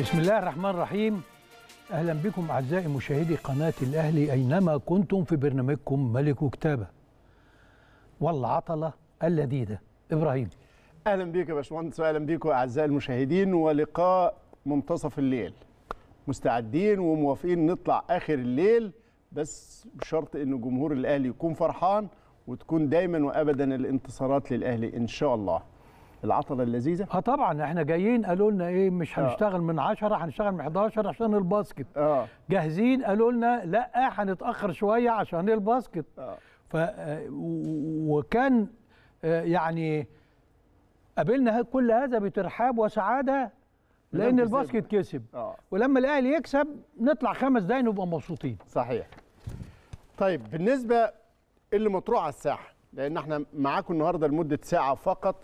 بسم الله الرحمن الرحيم اهلا بكم اعزائي مشاهدي قناه الاهلي اينما كنتم في برنامجكم ملك وكتابه والعطله اللذيذه ابراهيم اهلا بيك يا باشمهندس واهلا بيكم اعزائي المشاهدين ولقاء منتصف الليل مستعدين وموافقين نطلع اخر الليل بس بشرط ان جمهور الاهلي يكون فرحان وتكون دايما وابدا الانتصارات للاهلي ان شاء الله العطله اللذيذه اه طبعا احنا جايين قالوا لنا ايه مش آه. هنشتغل من 10 هنشتغل من 11 عشان الباسكت آه. جاهزين قالوا لنا لا هنتاخر شويه عشان الباسكت آه. ف آه، وكان آه، يعني قابلنا كل هذا بترحاب وسعاده لان الباسكت كسب آه. ولما الاهلي يكسب نطلع خمس دقايق نبقى مبسوطين صحيح طيب بالنسبه اللي مطروح على الساحه لان احنا معاكم النهارده لمده ساعه فقط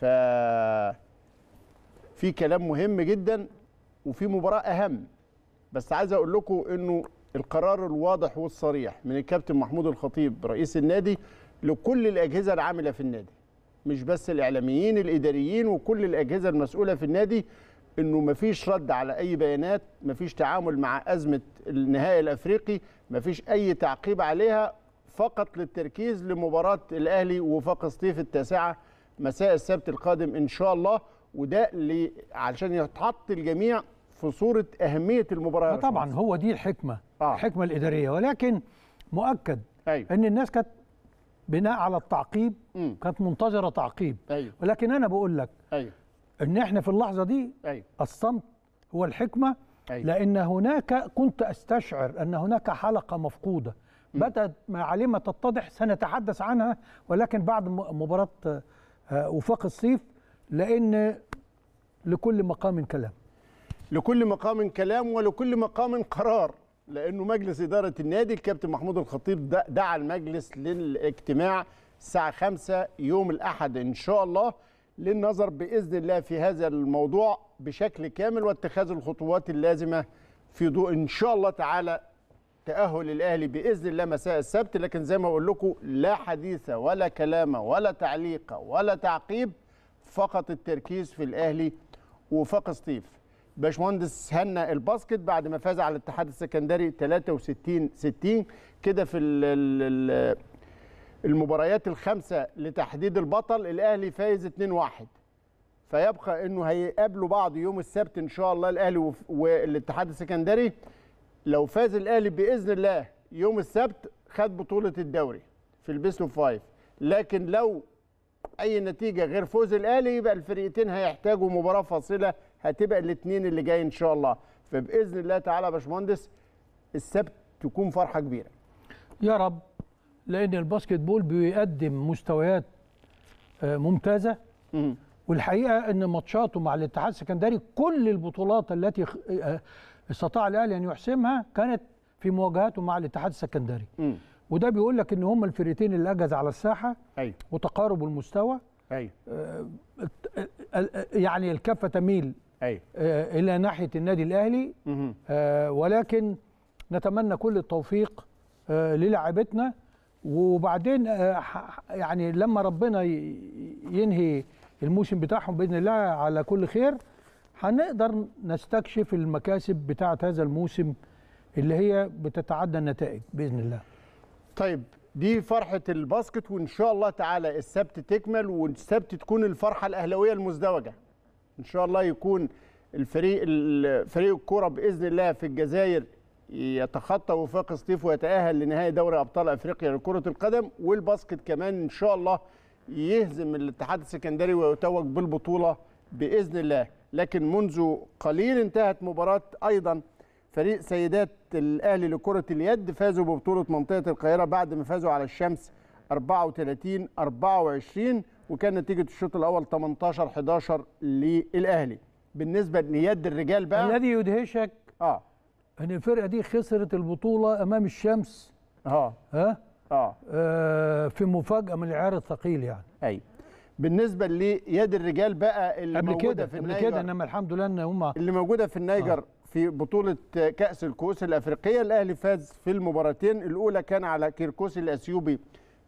ف في كلام مهم جدا وفي مباراه اهم بس عايز اقول لكم انه القرار الواضح والصريح من الكابتن محمود الخطيب رئيس النادي لكل الاجهزه العامله في النادي مش بس الاعلاميين الاداريين وكل الاجهزه المسؤوله في النادي انه مفيش رد على اي بيانات مفيش تعامل مع ازمه النهائي الافريقي مفيش اي تعقيب عليها فقط للتركيز لمباراه الاهلي وفاق سطيف التاسعه مساء السبت القادم ان شاء الله وده لي علشان يتحط الجميع في صوره اهميه المباراه طبعا هو دي الحكمه آه. الحكمه الاداريه ولكن مؤكد أيوه. ان الناس كانت بناء على التعقيب م. كانت منتظره تعقيب أيوه. ولكن انا بقول لك أيوه. ان احنا في اللحظه دي أيوه. الصمت هو الحكمه أيوه. لان هناك كنت استشعر ان هناك حلقه مفقوده بدات معالمها تتضح سنتحدث عنها ولكن بعد مباراه آه، وفاق الصيف لأن لكل مقام كلام لكل مقام كلام ولكل مقام قرار لأنه مجلس إدارة النادي الكابتن محمود الخطيب دعا المجلس للاجتماع الساعة 5 يوم الأحد إن شاء الله للنظر بإذن الله في هذا الموضوع بشكل كامل واتخاذ الخطوات اللازمة في ضوء إن شاء الله تعالى تأهل الأهلي بإذن الله مساء السبت لكن زي ما أقول لكم لا حديث ولا كلام ولا تعليق ولا تعقيب فقط التركيز في الأهلي وفاق سطيف باشمهندس هنا الباسكت بعد ما فاز على الاتحاد السكندري 63 60 كده في المباريات الخمسه لتحديد البطل الاهلي فايز 2-1 فيبقى انه هيقابلوا بعض يوم السبت ان شاء الله الاهلي والاتحاد السكندري لو فاز الاهلي باذن الله يوم السبت خد بطوله الدوري في البيست اوف فايف لكن لو اي نتيجه غير فوز الاهلي يبقى الفرقتين هيحتاجوا مباراه فاصله هتبقى الاثنين اللي جاي ان شاء الله فباذن الله تعالى يا باشمهندس السبت تكون فرحه كبيره يا رب لان الباسكت بول بيقدم مستويات آه، ممتازه والحقيقه ان ماتشاته مع الاتحاد السكندري كل البطولات التي استطاع الاهلي ان يحسمها كانت في مواجهاته مع الاتحاد السكندري م. وده بيقول لك ان هم الفرقتين اللي اجز على الساحه أيوة. وتقارب المستوى أيوة. آه يعني الكفه تميل أيوة. آه الى ناحيه النادي الاهلي آه ولكن نتمنى كل التوفيق آه للاعبتنا وبعدين آه يعني لما ربنا ينهي الموسم بتاعهم باذن الله على كل خير هنقدر نستكشف المكاسب بتاعة هذا الموسم اللي هي بتتعدى النتائج باذن الله. طيب دي فرحه الباسكت وان شاء الله تعالى السبت تكمل والسبت تكون الفرحه الاهلاويه المزدوجه. ان شاء الله يكون الفريق فريق الكوره باذن الله في الجزائر يتخطى وفاق سطيف ويتاهل لنهائي دوري ابطال افريقيا لكره القدم والباسكت كمان ان شاء الله يهزم الاتحاد السكندري ويتوج بالبطوله باذن الله لكن منذ قليل انتهت مباراه ايضا فريق سيدات الاهلي لكره اليد فازوا ببطوله منطقه القاهره بعد ما فازوا على الشمس 34 24 وكان نتيجه الشوط الاول 18 11 للاهلي بالنسبه ليد الرجال بقى الذي يدهشك اه ان الفرقه دي خسرت البطوله امام الشمس اه ها اه, آه في مفاجاه من العيار الثقيل يعني ايوه بالنسبه ليد الرجال بقى اللي قبل موجوده كده في النيجر قبل كده انما الحمد لله ان هم اللي موجوده في النيجر آه. في بطوله كاس الكؤوس الافريقيه الاهلي فاز في المباراتين الاولى كان على كيركوس الاثيوبي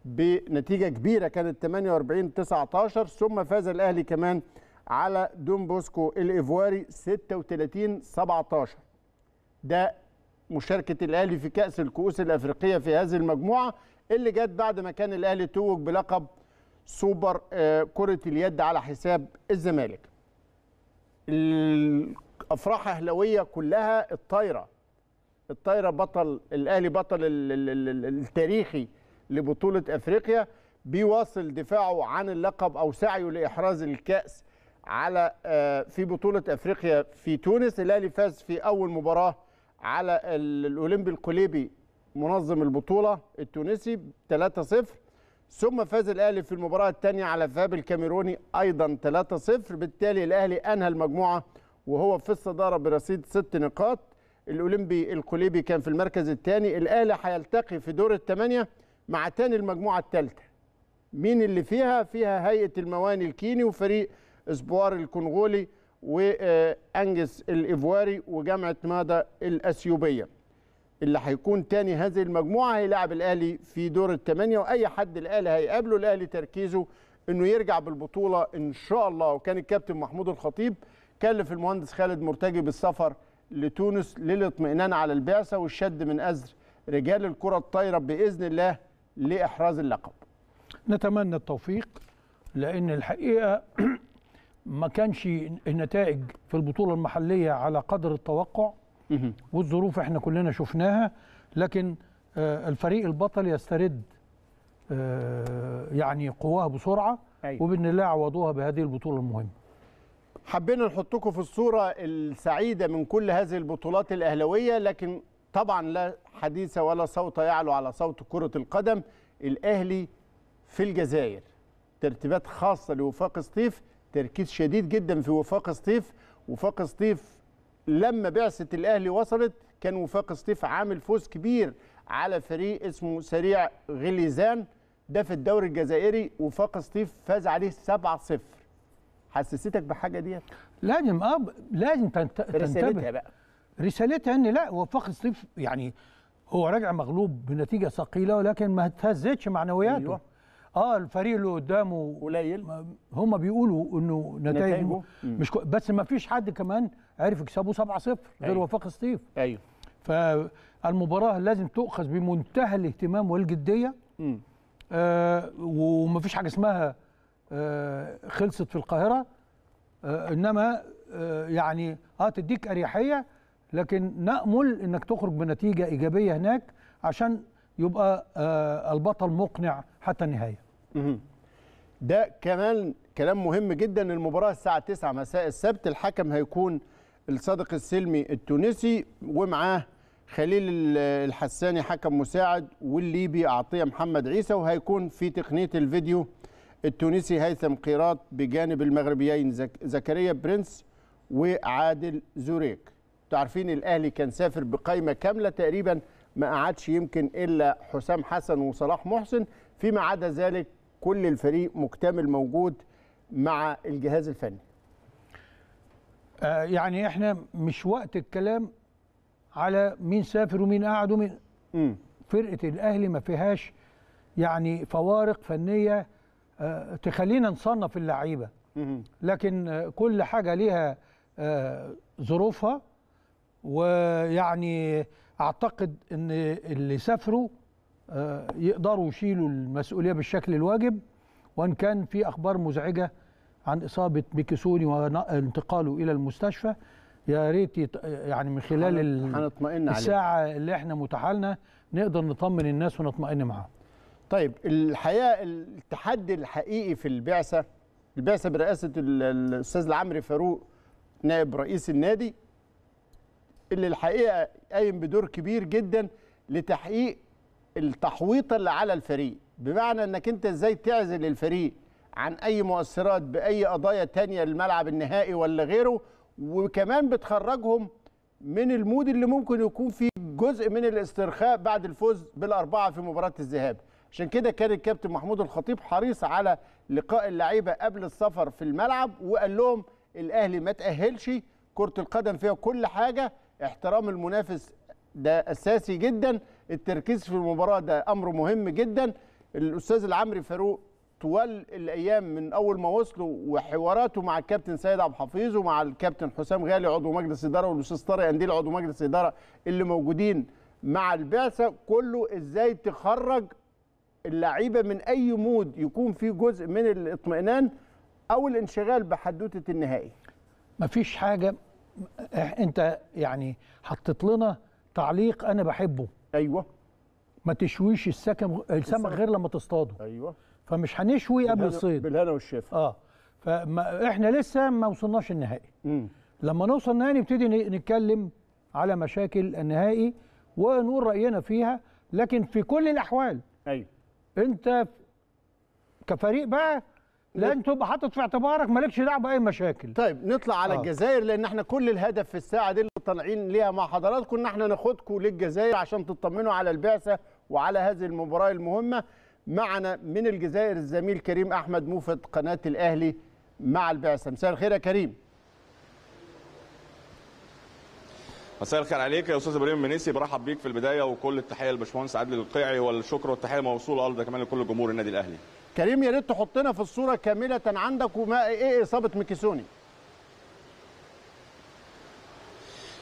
بنتيجه كبيره كانت 48 19 ثم فاز الاهلي كمان على دون بوسكو الايفواري 36 17 ده مشاركه الاهلي في كاس الكؤوس الافريقيه في هذه المجموعه اللي جت بعد ما كان الاهلي توج بلقب سوبر آه، كرة اليد على حساب الزمالك الافراح اهلاويه كلها الطايره الطايره بطل الاهلي بطل التاريخي لبطوله افريقيا بيواصل دفاعه عن اللقب او سعيه لاحراز الكاس على آه، في بطوله افريقيا في تونس الاهلي فاز في اول مباراه على الاولمبي القليبي منظم البطوله التونسي 3-0 ثم فاز الاهلي في المباراه الثانيه على الذهاب الكاميروني ايضا 3-0 بالتالي الاهلي انهى المجموعه وهو في الصداره برصيد ست نقاط الاولمبي القليبي كان في المركز الثاني الاهلي هيلتقي في دور الثمانيه مع ثاني المجموعه الثالثه مين اللي فيها فيها هيئه المواني الكيني وفريق اسبوار الكونغولي وانجس الايفواري وجامعه مادا الاثيوبيه اللي هيكون تاني هذه المجموعه هيلاعب الاهلي في دور الثمانيه واي حد الاهلي هيقابله الاهلي تركيزه انه يرجع بالبطوله ان شاء الله وكان الكابتن محمود الخطيب كلف المهندس خالد مرتجي بالسفر لتونس للاطمئنان على البعثه والشد من ازر رجال الكره الطايره باذن الله لاحراز اللقب. نتمنى التوفيق لان الحقيقه ما كانش النتائج في البطوله المحليه على قدر التوقع والظروف احنا كلنا شفناها لكن آه، الفريق البطل يسترد آه، يعني قواه بسرعه أيوة. وباذن الله عوضوها بهذه البطوله المهمه حبينا نحطكم في الصوره السعيده من كل هذه البطولات الاهلاويه لكن طبعا لا حديث ولا صوت يعلو على صوت كره القدم الاهلي في الجزائر ترتيبات خاصه لوفاق سطيف تركيز شديد جدا في وفاق سطيف وفاق سطيف لما بعثه الاهلي وصلت كان وفاق سطيف عامل فوز كبير على فريق اسمه سريع غليزان ده في الدوري الجزائري وفاق سطيف فاز عليه 7-0 حسستك بحاجه ديت لازم اه لازم تنتبه رسالتها بقى رسالتها ان لا وفاق سطيف يعني هو راجع مغلوب بنتيجه ثقيله ولكن ما تهزتش معنوياته أيوة. اه الفريق اللي قدامه قليل هم بيقولوا انه نتائجه مش كو... بس ما فيش حد كمان عرف يكسبه 7 0 غير أيوه. وفاق سطيف ايوه فالمباراه لازم تؤخذ بمنتهى الاهتمام والجديه امم آه ومفيش حاجه اسمها آه خلصت في القاهره آه انما آه يعني اه تديك اريحيه لكن نامل انك تخرج بنتيجه ايجابيه هناك عشان يبقى آه البطل مقنع حتى النهايه امم ده كمان كلام مهم جدا المباراة الساعة 9 مساء السبت الحكم هيكون الصادق السلمي التونسي ومعاه خليل الحساني حكم مساعد والليبي عطيه محمد عيسى وهيكون في تقنيه الفيديو التونسي هيثم قيراط بجانب المغربيين زكريا برنس وعادل زوريك تعرفين الاهلي كان سافر بقايمه كامله تقريبا ما قعدش يمكن الا حسام حسن وصلاح محسن فيما عدا ذلك كل الفريق مكتمل موجود مع الجهاز الفني آه، يعني احنا مش وقت الكلام على مين سافر ومين قعد ومين م. فرقه الاهلي ما فيهاش يعني فوارق فنيه آه، تخلينا نصنف اللعيبه لكن كل حاجه ليها آه، ظروفها ويعني اعتقد ان اللي سافروا يقدروا يشيلوا المسؤوليه بالشكل الواجب وان كان في اخبار مزعجه عن اصابه بكسوني وانتقاله الى المستشفى يا ريت يعني من خلال هنطمئن الساعه عليك. اللي احنا متاحه نقدر نطمن الناس ونطمئن معاهم. طيب الحقيقه التحدي الحقيقي في البعثه البعثه برئاسه الاستاذ العمري فاروق نائب رئيس النادي اللي الحقيقه قايم بدور كبير جدا لتحقيق التحويطه اللي على الفريق بمعنى انك انت ازاي تعزل الفريق عن اي مؤثرات باي قضايا تانية للملعب النهائي ولا غيره وكمان بتخرجهم من المود اللي ممكن يكون فيه جزء من الاسترخاء بعد الفوز بالاربعه في مباراه الذهاب عشان كده كان الكابتن محمود الخطيب حريص على لقاء اللعيبه قبل السفر في الملعب وقال لهم الاهلي ما تاهلش كره القدم فيها كل حاجه احترام المنافس ده اساسي جدا التركيز في المباراه ده امر مهم جدا الاستاذ العمري فاروق طوال الايام من اول ما وصلوا وحواراته مع الكابتن سيد عبد الحفيظ ومع الكابتن حسام غالي عضو مجلس اداره والاستاذ طارق انديل عضو مجلس اداره اللي موجودين مع البعثه كله ازاي تخرج اللعيبه من اي مود يكون فيه جزء من الاطمئنان او الانشغال بحدوته النهائي مفيش حاجه انت يعني حطيت لنا تعليق انا بحبه ايوه ما تشويش السكم السمك غير لما تصطاده ايوه فمش هنشوي قبل الصيد بالهنا والشفا اه فاحنا لسه ما وصلناش النهائي لما نوصل النهائي نبتدي نتكلم على مشاكل النهائي ونقول راينا فيها لكن في كل الاحوال ايوه انت كفريق بقى لان تبقى حاطط في اعتبارك مالكش دعوه باي مشاكل طيب نطلع على آه. الجزائر لان احنا كل الهدف في الساعه دي اللي طالعين ليها مع حضراتكم ان احنا ناخدكم للجزائر عشان تطمنوا على البعثه وعلى هذه المباراه المهمه معنا من الجزائر الزميل كريم احمد موفد قناه الاهلي مع البعثه مساء الخير يا كريم مساء الخير عليك يا استاذ ابراهيم منيسي برحب بيك في البدايه وكل التحيه للباشمهندس عادل القيعي والشكر والتحيه موصوله ايضا كمان لكل جمهور النادي الاهلي كريم يا ريت تحطنا في الصوره كامله عندك وما ايه اصابه ميكيسوني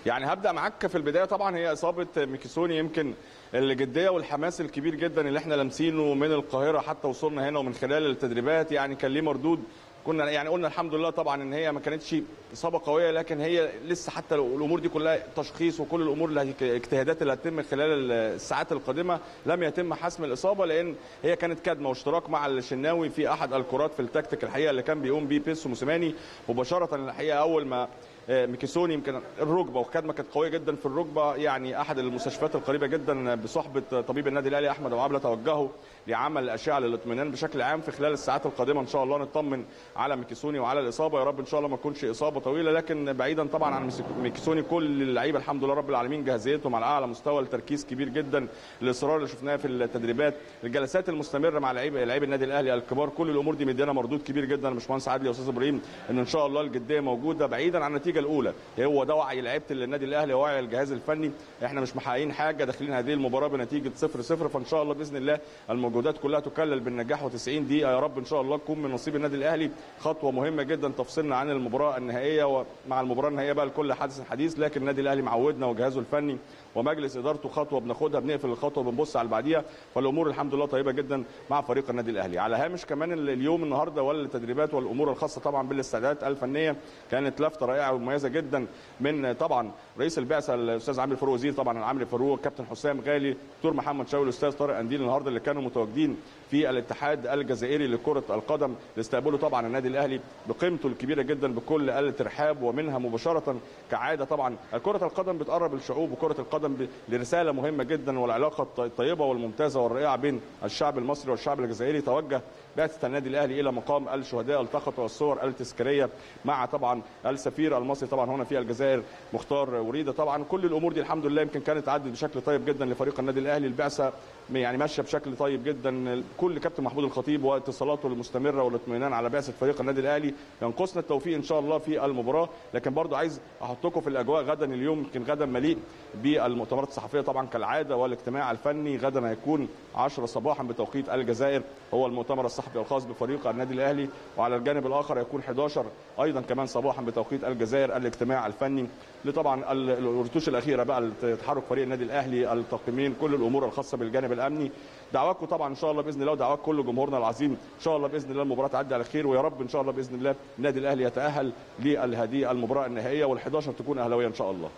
يعني هبدا معاك في البدايه طبعا هي اصابه ميكيسوني يمكن الجديه والحماس الكبير جدا اللي احنا لامسينه من القاهره حتى وصلنا هنا ومن خلال التدريبات يعني كان ليه مردود كنا يعني قلنا الحمد لله طبعا ان هي ما كانتش اصابه قويه لكن هي لسه حتى الامور دي كلها تشخيص وكل الامور الاجتهادات اللي هتتم خلال الساعات القادمه لم يتم حسم الاصابه لان هي كانت كدمه واشتراك مع الشناوي في احد الكرات في التكتيك الحقيقه اللي كان بيقوم بيه بيسو موسيماني مباشره الحقيقه اول ما آه، ميكيسوني يمكن الركبه وخدمه كانت قويه جدا في الركبه يعني احد المستشفيات القريبه جدا بصحبه طبيب النادي الاهلي احمد ابو عبله توجهوا لعمل الاشعه للاطمئنان بشكل عام في خلال الساعات القادمه ان شاء الله نطمن على ميكيسوني وعلى الاصابه يا رب ان شاء الله ما تكونش اصابه طويله لكن بعيدا طبعا عن ميكيسوني كل اللعيبه الحمد لله رب العالمين جاهزيتهم على اعلى مستوى التركيز كبير جدا الاصرار اللي شفناه في التدريبات الجلسات المستمره مع لعيبه لعيبه النادي الاهلي الكبار كل الامور دي مدينا مردود كبير جدا باشمهندس عادل يا استاذ ابراهيم ان ان شاء الله الجديه موجوده بعيدا عن النتيجه الاولى إيه هو ده وعي لعيبه النادي الاهلي وعي الجهاز الفني احنا مش محققين حاجه داخلين هذه المباراه بنتيجه 0 0 فان شاء الله باذن الله الموجود. المجهودات كلها تكلل بالنجاح و90 دقيقه يا رب ان شاء الله تكون من نصيب النادي الاهلي خطوه مهمه جدا تفصلنا عن المباراه النهائيه ومع المباراه النهائيه بقى الكل حدث حديث لكن النادي الاهلي معودنا وجهازه الفني ومجلس ادارته خطوه بناخدها بنقفل الخطوه بنبص على اللي بعديها فالامور الحمد لله طيبه جدا مع فريق النادي الاهلي على هامش كمان اليوم النهارده والتدريبات والامور الخاصه طبعا بالاستعدادات الفنيه كانت لفته رائعه ومميزه جدا من طبعا رئيس البعثه الاستاذ عامر فاروق وزير طبعا عامر فاروق كابتن حسام غالي دكتور محمد شاوي الاستاذ طارق انديل النهارده اللي كانوا متواجدين في الاتحاد الجزائري لكره القدم لاستقباله طبعا النادي الاهلي بقيمته الكبيره جدا بكل الترحاب ومنها مباشره كعاده طبعا كره القدم بتقرب الشعوب وكره القدم قدم لرساله مهمه جدا والعلاقه الطيبه والممتازه والرائعه بين الشعب المصري والشعب الجزائري توجه بعثه النادي الاهلي الى مقام الشهداء التقطوا الصور التذكاريه مع طبعا السفير المصري طبعا هنا في الجزائر مختار وريده طبعا كل الامور دي الحمد لله يمكن كانت عدت بشكل طيب جدا لفريق النادي الاهلي البعثه يعني ماشيه بشكل طيب جدا كل كابتن محمود الخطيب واتصالاته المستمره والاطمئنان على بعثه فريق النادي الاهلي ينقصنا التوفيق ان شاء الله في المباراه لكن برضو عايز احطكم في الاجواء غدا اليوم يمكن غدا مليء بال المؤتمرات الصحفيه طبعا كالعاده والاجتماع الفني غدا هيكون 10 صباحا بتوقيت الجزائر هو المؤتمر الصحفي الخاص بفريق النادي الاهلي وعلى الجانب الاخر هيكون 11 ايضا كمان صباحا بتوقيت الجزائر الاجتماع الفني لطبعا الرتوش الاخيره بقى تحرك فريق النادي الاهلي التقييمين كل الامور الخاصه بالجانب الامني دعواكم طبعا ان شاء الله باذن الله ودعوات كل جمهورنا العظيم ان شاء الله باذن الله المباراه تعدي على خير ويا رب ان شاء الله باذن الله النادي الاهلي يتاهل لهذه المباراه النهائيه وال11 تكون اهلاويه ان شاء الله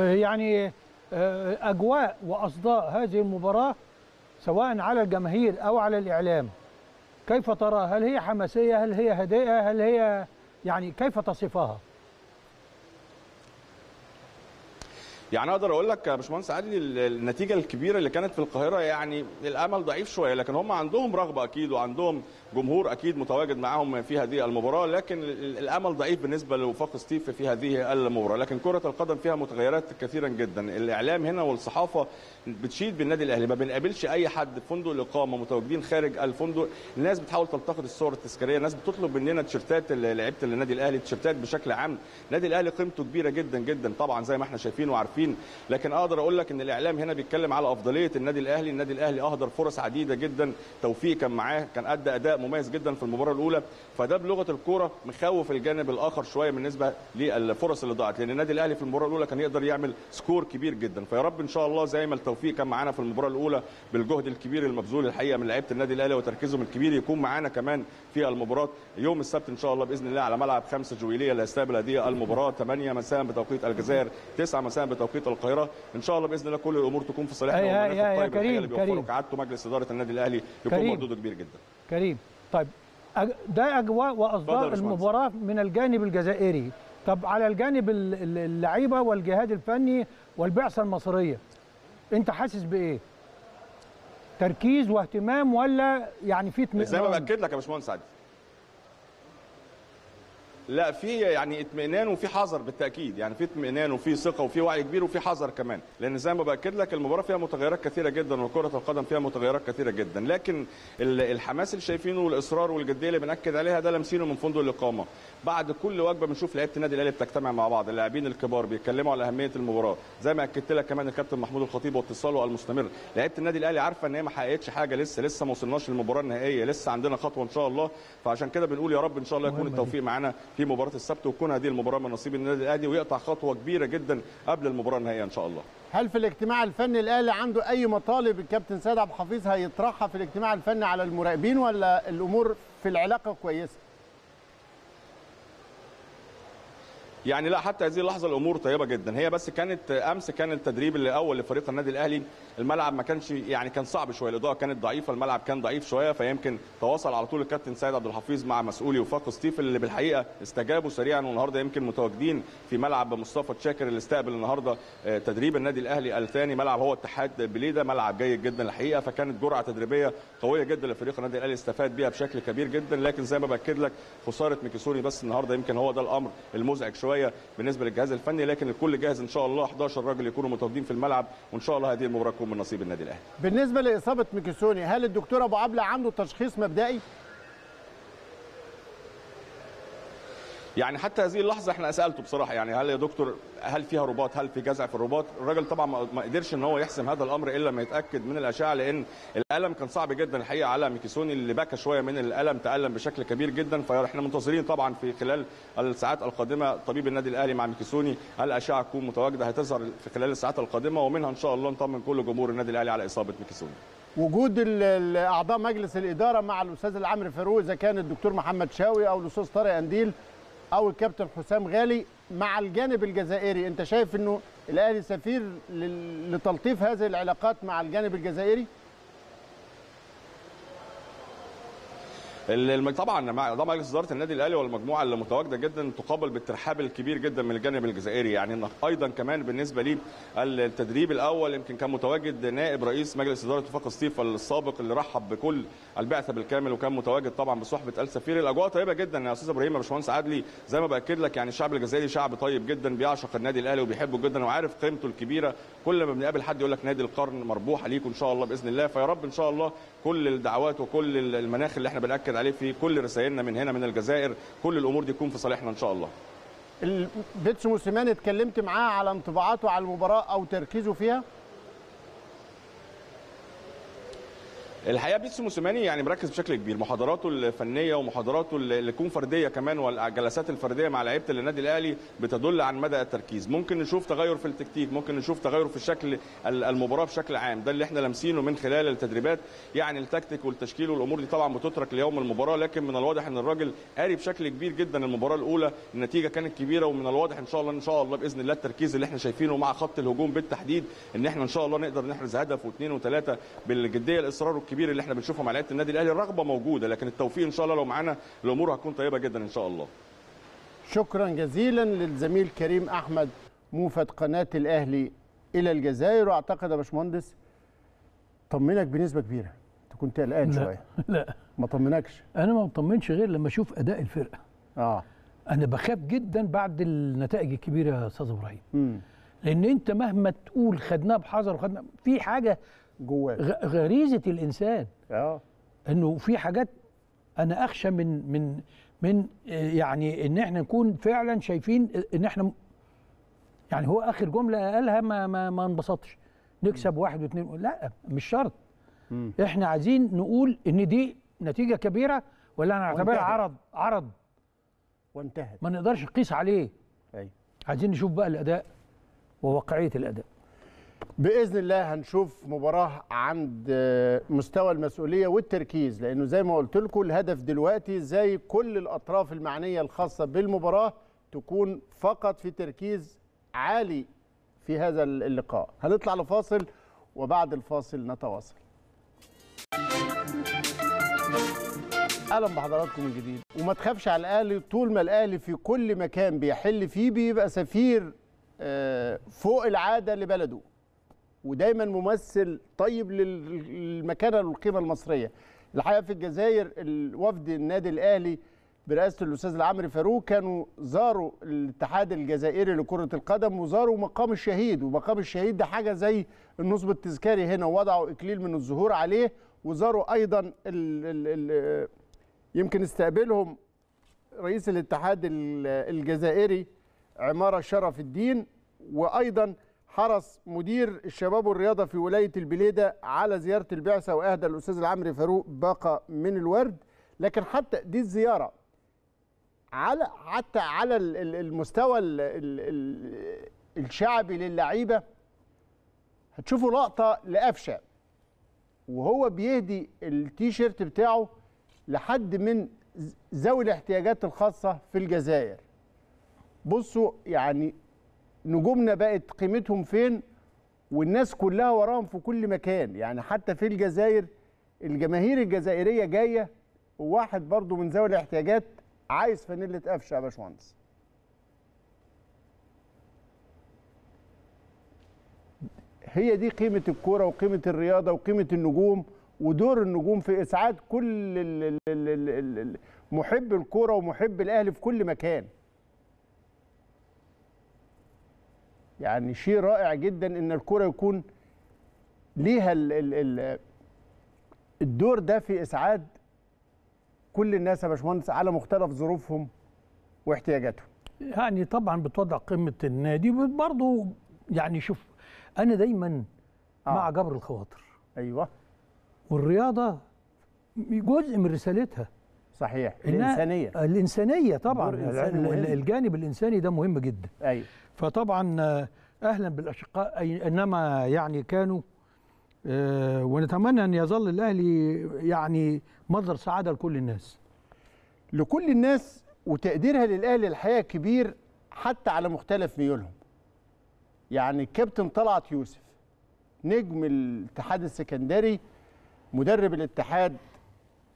يعني آه، أجواء وأصداء هذه المباراة سواء على الجماهير أو على الإعلام كيف ترى هل هي حماسية هل هي هادئة هل هي يعني كيف تصفها يعني اقدر اقول لك يا باشمهندس عادل النتيجه الكبيره اللي كانت في القاهره يعني الامل ضعيف شويه لكن هم عندهم رغبه اكيد وعندهم جمهور اكيد متواجد معاهم في هذه المباراه لكن الامل ضعيف بالنسبه لوفاق ستيف في هذه المباراه لكن كره القدم فيها متغيرات كثيرا جدا الاعلام هنا والصحافه بتشيد بالنادي الاهلي ما بنقابلش اي حد في فندق الاقامه متواجدين خارج الفندق الناس بتحاول تلتقط الصور التذكاريه الناس بتطلب مننا تيشيرتات لعيبه النادي الاهلي تيشيرتات بشكل عام النادي الاهلي قيمته كبيره جدا جدا طبعا زي ما احنا شايفين وعارفين لكن اقدر اقول لك ان الاعلام هنا بيتكلم على افضليه النادي الاهلي النادي الاهلي اهدر فرص عديده جدا توفيق كان معاه كان ادى اداء مميز جدا في المباراه الاولى فده بلغه الكوره مخوف الجانب الاخر شويه بالنسبه للفرص اللي ضاعت لان النادي الاهلي في المباراه الاولى كان يقدر يعمل سكور كبير جدا فيا رب ان شاء الله زي ما التوفيق كان معانا في المباراه الاولى بالجهد الكبير المبذول الحقيقه من لعيبه النادي الاهلي وتركيزهم الكبير يكون معانا كمان في المباراه يوم السبت ان شاء الله باذن الله على ملعب خمسه جويليه اللي هيستقبل هذه المباراه 8 مساء بتوقيت الجزائر 9 مساء بتوقيت القاهره ان شاء الله باذن الله كل الامور تكون في صالحنا والمنافس الطيب اللي بيوفره كريم مجلس اداره النادي الاهلي يكون مردوده كبير جدا كريم طيب ده اجواء واصداء المباراه من الجانب الجزائري طب على الجانب اللعيبه والجهاد الفني والبعثه المصريه انت حاسس بايه تركيز واهتمام ولا يعني في زي ما باكد لك يا باشمهندس عادل لا في يعني اطمئنان وفي حذر بالتاكيد يعني في اطمئنان وفي ثقه وفي وعي كبير وفي حذر كمان لان زي ما باكد لك المباراه فيها متغيرات كثيره جدا وكره القدم فيها متغيرات كثيره جدا لكن الحماس اللي شايفينه والاصرار والجديه اللي بناكد عليها ده لمسينه من فندق الاقامه بعد كل وجبه بنشوف لعيبه النادي الاهلي بتجتمع مع بعض اللاعبين الكبار بيتكلموا على اهميه المباراه زي ما اكدت لك كمان الكابتن محمود الخطيب واتصاله المستمر لعيبه النادي الاهلي عارفه ان هي ما حققتش حاجه لسه لسه ما وصلناش للمباراه النهائيه لسه عندنا خطوه ان شاء الله فعشان كده بنقول يا رب ان شاء الله يكون التوفيق معانا في مباراه السبت وتكون هذه المباراه من نصيب النادي الاهلي ويقطع خطوه كبيره جدا قبل المباراه النهائيه ان شاء الله هل في الاجتماع الفني الاهلي عنده اي مطالب الكابتن سيد عبد الحفيظ هيطرحها في الاجتماع الفني على المراقبين ولا الامور في العلاقه كويسه يعني لا حتى هذه اللحظه الامور طيبه جدا هي بس كانت امس كان التدريب الاول لفريق النادي الاهلي الملعب ما كانش يعني كان صعب شويه الاضاءه كانت ضعيفه الملعب كان ضعيف شويه فيمكن تواصل على طول الكابتن سيد عبد الحفيظ مع مسؤولي وفاق ستيف اللي بالحقيقه استجابوا سريعا والنهارده يمكن متواجدين في ملعب مصطفى تشاكر اللي استقبل النهارده آه، تدريب النادي الاهلي الثاني ملعب هو اتحاد بليده ملعب جيد جدا الحقيقه فكانت جرعه تدريبيه قويه جدا لفريق النادي الاهلي استفاد بيها بشكل كبير جدا لكن زي ما باكد لك خساره ميكيسوني بس النهارده يمكن هو ده الامر المزعج شويه شويه بالنسبه للجهاز الفني لكن الكل جاهز ان شاء الله 11 راجل يكونوا متواجدين في الملعب وان شاء الله هذه المباراه تكون من نصيب النادي الاهلي بالنسبه لاصابه ميكيسوني هل الدكتور ابو عبله عنده تشخيص مبدئي يعني حتى هذه اللحظه احنا سالته بصراحه يعني هل يا دكتور هل فيها رباط هل في جزع في الرباط الراجل طبعا ما قدرش ان هو يحسم هذا الامر الا ما يتاكد من الاشعه لان الالم كان صعب جدا الحقيقه على ميكيسوني اللي بكى شويه من الالم تالم بشكل كبير جدا فاحنا منتظرين طبعا في خلال الساعات القادمه طبيب النادي الاهلي مع ميكيسوني هل الاشعه تكون متواجده هتظهر في خلال الساعات القادمه ومنها ان شاء الله نطمن كل جمهور النادي الاهلي على اصابه ميكيسوني وجود اعضاء مجلس الاداره مع الاستاذ العامر فاروق اذا كان الدكتور محمد شاوي او الاستاذ طارق انديل او الكابتن حسام غالي مع الجانب الجزائري انت شايف انه الاهلي سفير لتلطيف هذه العلاقات مع الجانب الجزائري طبعا اعضاء مجلس اداره النادي الاهلي والمجموعه اللي متواجده جدا تقابل بالترحاب الكبير جدا من الجانب الجزائري يعني ايضا كمان بالنسبه لي التدريب الاول يمكن كان متواجد نائب رئيس مجلس اداره وفاق سطيف السابق اللي رحب بكل البعثه بالكامل وكان متواجد طبعا بصحبه السفير الاجواء طيبه جدا يا استاذ ابراهيم يا باشمهندس عادلي زي ما باكد لك يعني الشعب الجزائري شعب طيب جدا بيعشق النادي الاهلي وبيحبه جدا وعارف قيمته الكبيره كل ما بنقابل حد يقول لك نادي القرن مربوح عليكم ان شاء الله باذن الله فيا رب ان شاء الله كل الدعوات وكل المناخ اللي احنا بناكد بنأكد عليه في كل رسائلنا من هنا من الجزائر كل الامور دي تكون في صالحنا ان شاء الله بيتسو موسيماني اتكلمت معاه على انطباعاته على المباراه او تركيزه فيها الحقيقه بيتسو موسيماني يعني مركز بشكل كبير محاضراته الفنيه ومحاضراته اللي تكون فرديه كمان والجلسات الفرديه مع لعيبه النادي الاهلي بتدل عن مدى التركيز ممكن نشوف تغير في التكتيك ممكن نشوف تغير في الشكل المباراه بشكل عام ده اللي احنا لامسينه من خلال التدريبات يعني التكتيك والتشكيل والامور دي طبعا بتترك ليوم المباراه لكن من الواضح ان الراجل قاري بشكل كبير جدا المباراه الاولى النتيجه كانت كبيره ومن الواضح ان شاء الله ان شاء الله باذن الله التركيز اللي احنا شايفينه مع خط الهجوم بالتحديد ان احنا ان شاء الله نقدر نحرز هدف واثنين وثلاثه بالجديه الاصرار والكبير الكبير اللي احنا بنشوفه مع لعيبه النادي الاهلي الرغبه موجوده لكن التوفيق ان شاء الله لو معانا الامور هتكون طيبه جدا ان شاء الله شكرا جزيلا للزميل كريم احمد موفد قناه الاهلي الى الجزائر واعتقد يا باشمهندس طمنك بنسبه كبيره انت كنت قلقان شويه لا ما طمنكش انا ما بطمنش غير لما اشوف اداء الفرقه اه انا بخاف جدا بعد النتائج الكبيره يا استاذ ابراهيم لان انت مهما تقول خدناها بحذر وخدنا في حاجه جواه غريزه الانسان اه انه في حاجات انا اخشى من من من يعني ان احنا نكون فعلا شايفين ان احنا يعني هو اخر جمله قالها ما ما, ما انبسطش نكسب واحد واثنين لا مش شرط مم. احنا عايزين نقول ان دي نتيجه كبيره ولا انا اعتبرها عرض عرض وانتهت ما نقدرش نقيس عليه ايوه عايزين نشوف بقى الاداء وواقعيه الاداء باذن الله هنشوف مباراه عند مستوى المسؤوليه والتركيز لانه زي ما قلت لكم الهدف دلوقتي زي كل الاطراف المعنيه الخاصه بالمباراه تكون فقط في تركيز عالي في هذا اللقاء هنطلع لفاصل وبعد الفاصل نتواصل اهلا بحضراتكم من جديد وما تخافش على الاهلي طول ما الاهلي في كل مكان بيحل فيه بيبقى سفير آه، فوق العاده لبلده ودايما ممثل طيب للمكانه والقيمه المصريه الحقيقه في الجزائر الوفد النادي الاهلي برئاسه الاستاذ العمري فاروق كانوا زاروا الاتحاد الجزائري لكره القدم وزاروا مقام الشهيد ومقام الشهيد ده حاجه زي النصب التذكاري هنا وضعوا اكليل من الزهور عليه وزاروا ايضا الـ الـ الـ يمكن استقبلهم رئيس الاتحاد الجزائري عماره شرف الدين وايضا حرص مدير الشباب والرياضه في ولايه البليده على زياره البعثه واهدى الاستاذ العمري فاروق باقه من الورد لكن حتى دي الزياره على حتى على المستوى الشعبي للعيبه هتشوفوا لقطه لقفشه وهو بيهدي التيشيرت بتاعه لحد من ذوي الاحتياجات الخاصه في الجزائر بصوا يعني نجومنا بقت قيمتهم فين والناس كلها وراهم في كل مكان يعني حتى في الجزائر الجماهير الجزائريه جايه وواحد برضو من ذوي الاحتياجات عايز فانيله قفشه يا باشمهندس هي دي قيمه الكوره وقيمه الرياضه وقيمه النجوم ودور النجوم في اسعاد كل محب الكوره ومحب الاهلي في كل مكان يعني شيء رائع جدا ان الكره يكون ليها الـ الـ الدور ده في اسعاد كل الناس يا باشمهندس على مختلف ظروفهم واحتياجاتهم يعني طبعا بتوضع قمه النادي برضه يعني شوف انا دايما آه. مع جبر الخواطر ايوه والرياضه جزء من رسالتها صحيح الانسانيه الانسانيه طبعا الجانب الانساني ده مهم جدا ايوه فطبعا آه، اهلا بالاشقاء انما يعني كانوا آه، ونتمنى ان يظل الاهلي يعني مصدر سعاده لكل الناس لكل الناس وتقديرها للاهلي الحقيقه كبير حتى على مختلف ميولهم يعني كابتن طلعت يوسف نجم الاتحاد السكندري مدرب الاتحاد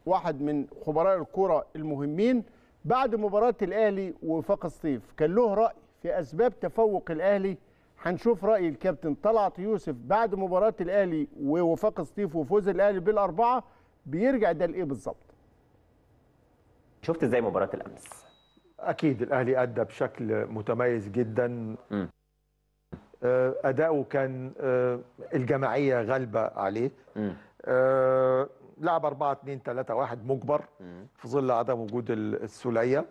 واحد من خبراء الكره المهمين بعد مباراه الاهلي وفاق سطيف كان له راي في اسباب تفوق الاهلي هنشوف راي الكابتن طلعت يوسف بعد مباراه الاهلي ووفاق سطيف وفوز الاهلي بالاربعه بيرجع ده لايه بالظبط شفت ازاي مباراه الامس اكيد الاهلي ادى بشكل متميز جدا آه، اداؤه كان آه، الجماعيه غالبه عليه آه، لعب 4 2 3 1 مجبر في ظل عدم وجود السوليه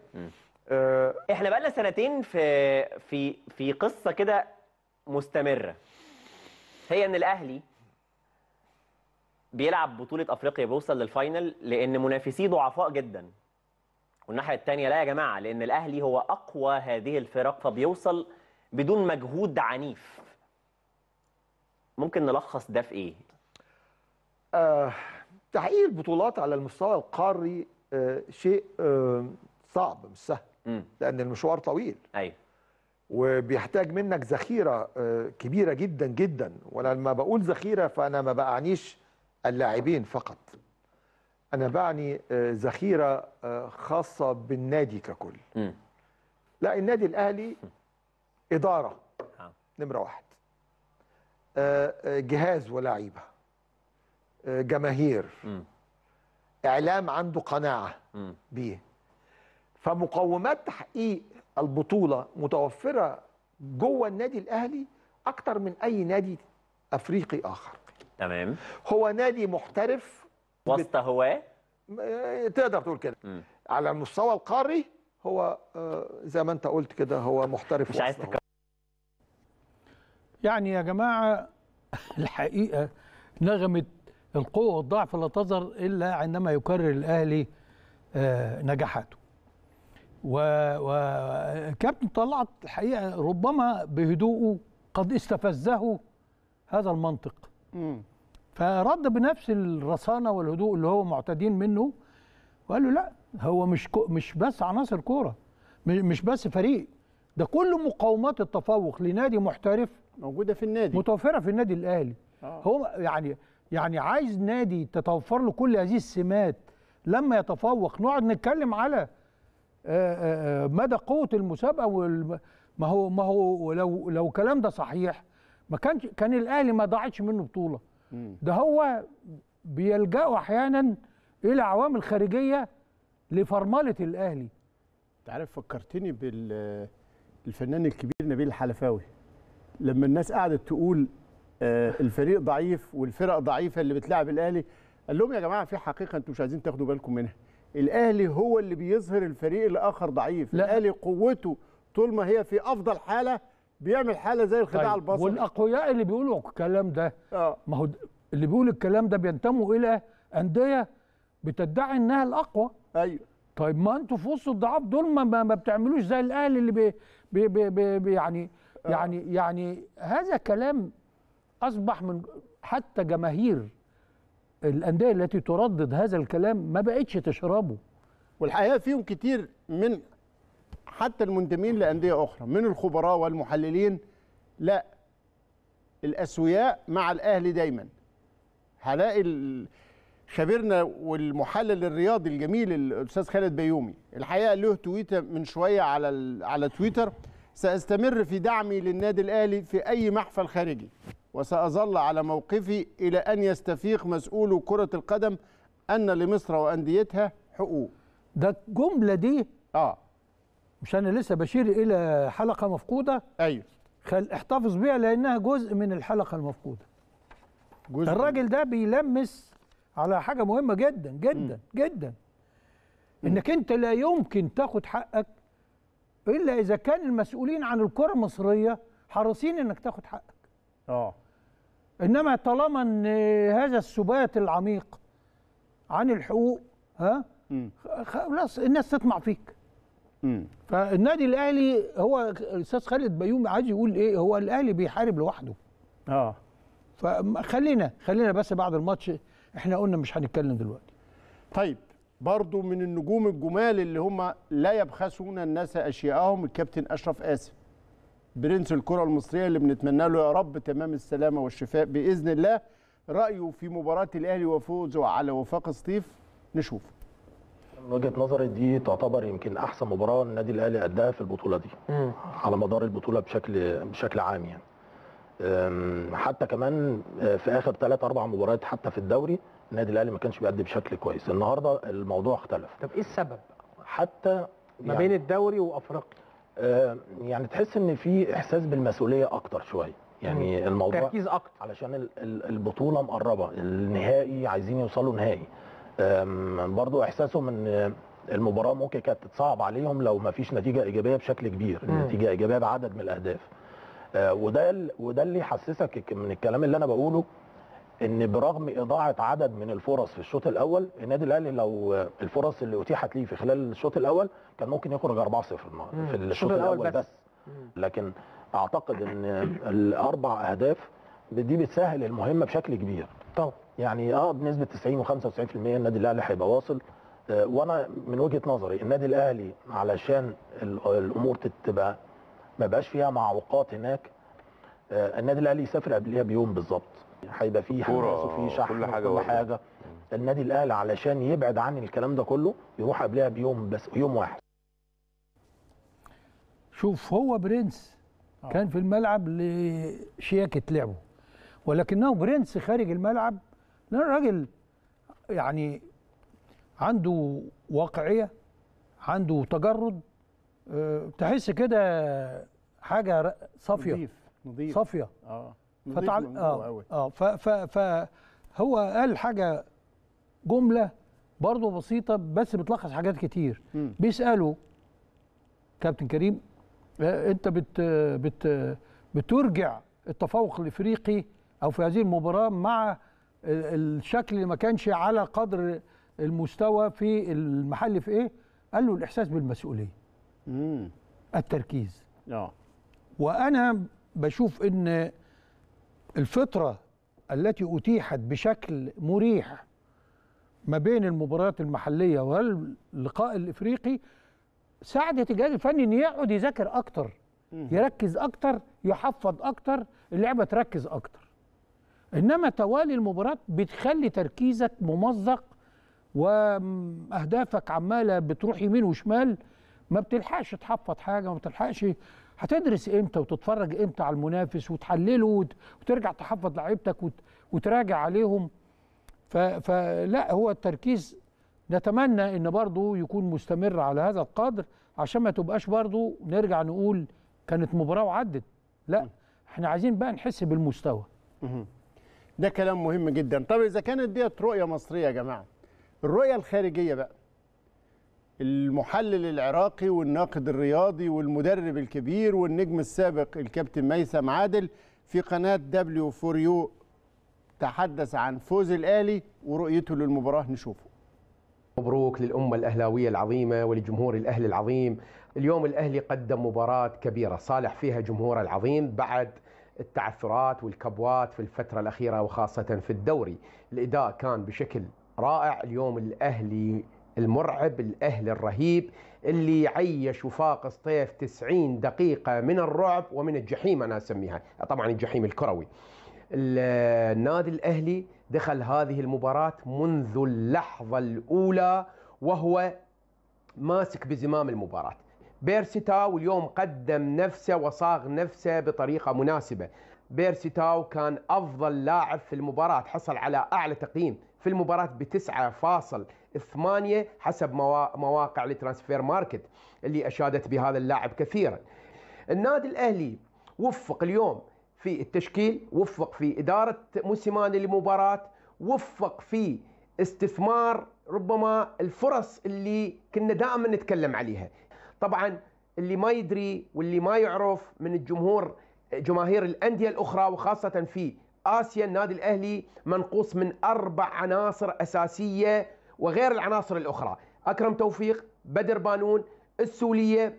آه، احنا بقالنا سنتين في في في قصه كده مستمره هي ان الاهلي بيلعب بطوله افريقيا بيوصل للفاينل لان منافسيه ضعفاء جدا والناحيه الثانيه لا يا جماعه لان الاهلي هو اقوى هذه الفرق فبيوصل بدون مجهود عنيف ممكن نلخص ده في ايه آه تحقيق البطولات على المستوى القاري آه شيء آه صعب مش سهل لان المشوار طويل ايوه وبيحتاج منك ذخيره آه، كبيره جدا جدا ولما بقول ذخيره فانا ما بعنيش اللاعبين فقط انا بعني آه، ذخيره آه، خاصه بالنادي ككل م. لا النادي الاهلي اداره نمره واحد جهاز ولاعيبه جماهير م. اعلام عنده قناعه بيه فمقومات تحقيق البطوله متوفره جوه النادي الاهلي اكتر من اي نادي افريقي اخر تمام هو نادي محترف وسط هواه تقدر تقول كده مم. على المستوى القاري هو آه، زي ما انت قلت كده هو محترف مش عايز يعني يا جماعه الحقيقه نغمه القوه والضعف لا تظهر الا عندما يكرر الاهلي آه، نجاحاته وكابتن طلعت الحقيقه ربما بهدوءه قد استفزه هذا المنطق م. فرد بنفس الرصانه والهدوء اللي هو معتادين منه وقال له لا هو مش كو مش بس عناصر كوره مش بس فريق ده كل مقاومات التفوق لنادي محترف موجوده في النادي متوفره في النادي الاهلي آه. هو يعني يعني عايز نادي تتوفر له كل هذه السمات لما يتفوق نقعد نتكلم على آه، آه، آه، مدى قوه المسابقه وال... ما هو ما هو لو لو الكلام ده صحيح ما كانش كان الاهلي ما ضاعتش منه بطوله ده هو بيلجأوا احيانا الى عوامل خارجيه لفرمله الاهلي انت عارف فكرتني بالفنان الكبير نبيل الحلفاوي لما الناس قعدت تقول الفريق ضعيف والفرق ضعيفه اللي بتلعب الاهلي قال لهم يا جماعه في حقيقه انتم مش عايزين تاخدوا بالكم منها الاهلي هو اللي بيظهر الفريق الاخر ضعيف لا. الاهلي قوته طول ما هي في افضل حاله بيعمل حاله زي الخداع طيب. البصري والاقوياء اللي بيقولوا الكلام ده آه. ما هو اللي بيقول الكلام ده بينتموا الى انديه بتدعي انها الاقوى ايوه طيب ما انتوا في وسط الضعاف دول ما, ما بتعملوش زي الاهلي اللي بي بي بي بي يعني آه. يعني يعني هذا كلام اصبح من حتى جماهير الانديه التي تردد هذا الكلام ما بقتش تشربه والحقيقه فيهم كتير من حتى المنتمين لانديه اخرى من الخبراء والمحللين لا الاسوياء مع الاهلي دايما هلاقي خبيرنا والمحلل الرياضي الجميل الاستاذ خالد بيومي الحقيقه له تويته من شويه على على تويتر ساستمر في دعمي للنادي الاهلي في اي محفل خارجي وسأظل على موقفي إلى أن يستفيق مسؤول كرة القدم أن لمصر وأنديتها حقوق ده الجملة دي آه مش أنا لسه بشير إلى حلقة مفقودة أيوه خل احتفظ بيها لأنها جزء من الحلقة المفقودة جزء الراجل ده بيلمس على حاجة مهمة جدا جدا م. جدا إنك م. أنت لا يمكن تاخد حقك إلا إذا كان المسؤولين عن الكرة المصرية حريصين إنك تاخد حقك اه انما طالما ان هذا السبات العميق عن الحقوق ها خلاص الناس تطمع فيك مم. فالنادي الاهلي هو الاستاذ خالد بيومي عايز يقول ايه هو الاهلي بيحارب لوحده اه فخلينا خلينا بس بعد الماتش احنا قلنا مش هنتكلم دلوقتي طيب برضو من النجوم الجمال اللي هم لا يبخسون الناس اشياءهم الكابتن اشرف قاسم برنس الكره المصريه اللي بنتمنى له يا رب تمام السلامه والشفاء باذن الله رايه في مباراه الاهلي وفوزه على وفاق سطيف نشوف من وجهه نظري دي تعتبر يمكن احسن مباراه النادي الاهلي اداها في البطوله دي مم. على مدار البطوله بشكل بشكل عام يعني حتى كمان آه، في اخر ثلاث اربع مباريات حتى في الدوري النادي الاهلي ما كانش بيأدي بشكل كويس النهارده الموضوع اختلف طب ايه السبب حتى يعني ما بين يعني الدوري وافريقيا آه، يعني تحس ان في احساس بالمسؤوليه اكتر شويه يعني الموضوع تركيز اكتر علشان البطوله مقربه النهائي عايزين يوصلوا نهائي برضو احساسهم ان المباراه ممكن كانت تتصعب عليهم لو ما فيش نتيجه ايجابيه بشكل كبير مم. نتيجه ايجابيه بعدد من الاهداف آه، وده وده اللي يحسسك من الكلام اللي انا بقوله ان برغم اضاعه عدد من الفرص في الشوط الاول النادي الاهلي لو الفرص اللي اتيحت ليه في خلال الشوط الاول كان ممكن يخرج 4-0 في الشوط الاول بس, بس. لكن اعتقد ان الاربع اهداف دي بتسهل المهمه بشكل كبير طبعا يعني اه بنسبه 90 و95% النادي الاهلي هيبقى واصل آه وانا من وجهه نظري النادي الاهلي علشان الامور تبقى ما بقاش فيها معوقات هناك آه النادي الاهلي يسافر قبلها بيوم بالظبط هيبقى فيه حماس وفيه شحن كل حاجه, وكل حاجة. النادي الاهلي علشان يبعد عن الكلام ده كله يروح قبلها بيوم بس يوم واحد شوف هو برنس آه. كان في الملعب لشياكه لعبه ولكنه برنس خارج الملعب لا راجل يعني عنده واقعيه عنده تجرد آه، تحس كده حاجه صافيه نظيف نظيف صافيه اه فتعال اه اه هو قال حاجه جمله برضه بسيطه بس بتلخص حاجات كتير م. بيساله كابتن كريم آه، انت بت بت بترجع التفوق الافريقي او في هذه المباراه مع الشكل اللي ما كانش على قدر المستوى في المحل في ايه قال له الاحساس بالمسؤوليه امم التركيز اه وانا بشوف ان الفترة التي أتيحت بشكل مريح ما بين المباريات المحلية واللقاء الإفريقي ساعدت الجهاز الفني إن يقعد يذاكر أكتر يركز أكتر يحفظ أكتر اللعبة تركز أكتر إنما توالي المباراة بتخلي تركيزك ممزق وأهدافك عمالة بتروح يمين وشمال ما بتلحقش تحفظ حاجة ما بتلحقش هتدرس امتى وتتفرج امتى على المنافس وتحلله وترجع تحفظ لعيبتك وتراجع عليهم فلا هو التركيز نتمنى ان برضه يكون مستمر على هذا القدر عشان ما تبقاش برضه نرجع نقول كانت مباراه وعدت لا احنا عايزين بقى نحس بالمستوى ده كلام مهم جدا طب اذا كانت ديت رؤيه مصريه يا جماعه الرؤيه الخارجيه بقى المحلل العراقي والناقد الرياضي والمدرب الكبير والنجم السابق الكابتن ميسم عادل في قناة دبليو فور يو تحدث عن فوز الآلي ورؤيته للمباراة نشوفه مبروك للأمة الأهلاوية العظيمة ولجمهور الأهلي العظيم اليوم الأهلي قدم مباراة كبيرة صالح فيها جمهوره العظيم بعد التعثرات والكبوات في الفترة الأخيرة وخاصة في الدوري الإداء كان بشكل رائع اليوم الأهلي المرعب الأهل الرهيب اللي عيش وفاق سطيف 90 دقيقة من الرعب ومن الجحيم أنا أسميها طبعا الجحيم الكروي النادي الأهلي دخل هذه المباراة منذ اللحظة الأولى وهو ماسك بزمام المباراة بيرسي تاو اليوم قدم نفسه وصاغ نفسه بطريقة مناسبة بيرسي تاو كان أفضل لاعب في المباراة حصل على أعلى تقييم في المباراة بتسعة فاصل ثمانية حسب مواقع الترانسفير ماركت اللي أشادت بهذا اللاعب كثيرا النادي الأهلي وفق اليوم في التشكيل وفق في إدارة موسيماني لمباراة وفق في استثمار ربما الفرص اللي كنا دائما نتكلم عليها طبعا اللي ما يدري واللي ما يعرف من الجمهور جماهير الأندية الأخرى وخاصة في آسيا النادي الأهلي منقوص من أربع عناصر أساسية وغير العناصر الأخرى أكرم توفيق بدر بانون السولية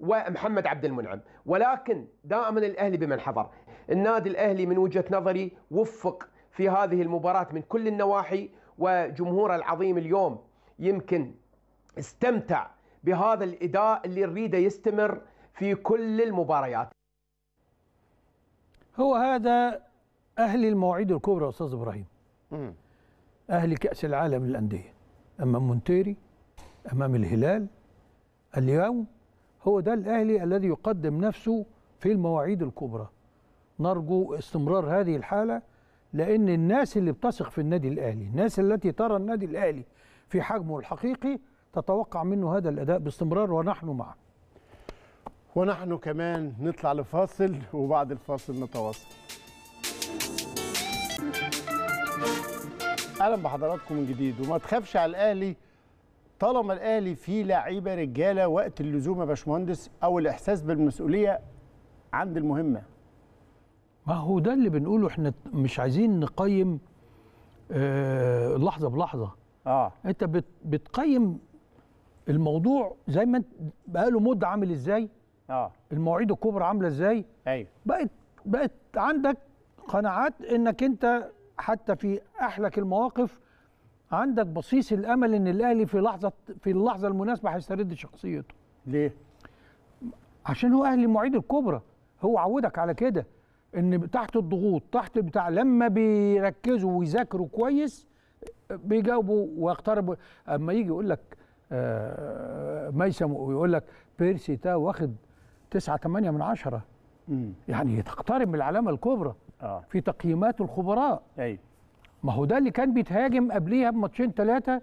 ومحمد عبد المنعم ولكن دائما الأهلي بمن حضر النادي الأهلي من وجهة نظري وفق في هذه المباراة من كل النواحي وجمهوره العظيم اليوم يمكن استمتع بهذا الإداء اللي نريده يستمر في كل المباريات هو هذا أهلي المواعيد الكبرى أستاذ إبراهيم مم. اهلي كأس العالم للأندية أمام مونتيري أمام الهلال اليوم هو ده الأهلي الذي يقدم نفسه في المواعيد الكبرى نرجو استمرار هذه الحالة لأن الناس اللي بتثق في النادي الأهلي الناس التي ترى النادي الأهلي في حجمه الحقيقي تتوقع منه هذا الأداء باستمرار ونحن معه ونحن كمان نطلع لفاصل وبعد الفاصل نتواصل اهلا بحضراتكم من جديد وما تخافش على الاهلي طالما الاهلي فيه لعيبه رجاله وقت اللزوم يا باشمهندس او الاحساس بالمسؤوليه عند المهمه ما هو ده اللي بنقوله احنا مش عايزين نقيم آه لحظه بلحظه اه انت بت بتقيم الموضوع زي ما انت بقاله مده عامل ازاي اه المواعيد الكبرى عامله ازاي ايوه بقت بقت عندك قناعات انك انت حتى في احلك المواقف عندك بصيص الامل ان الاهلي في لحظه في اللحظه المناسبه هيسترد شخصيته ليه عشان هو اهلي المعيد الكبرى هو عودك على كده ان تحت الضغوط تحت بتاع لما بيركزوا ويذاكروا كويس بيجاوبوا ويقتربوا اما يجي يقول لك آه، ميسم ويقول لك بيرسي ده واخد 9 8 من 10 يعني تقترب من العلامه الكبرى آه. في تقييمات الخبراء ايوه ما هو ده اللي كان بيتهاجم قبليها بماتشين ثلاثه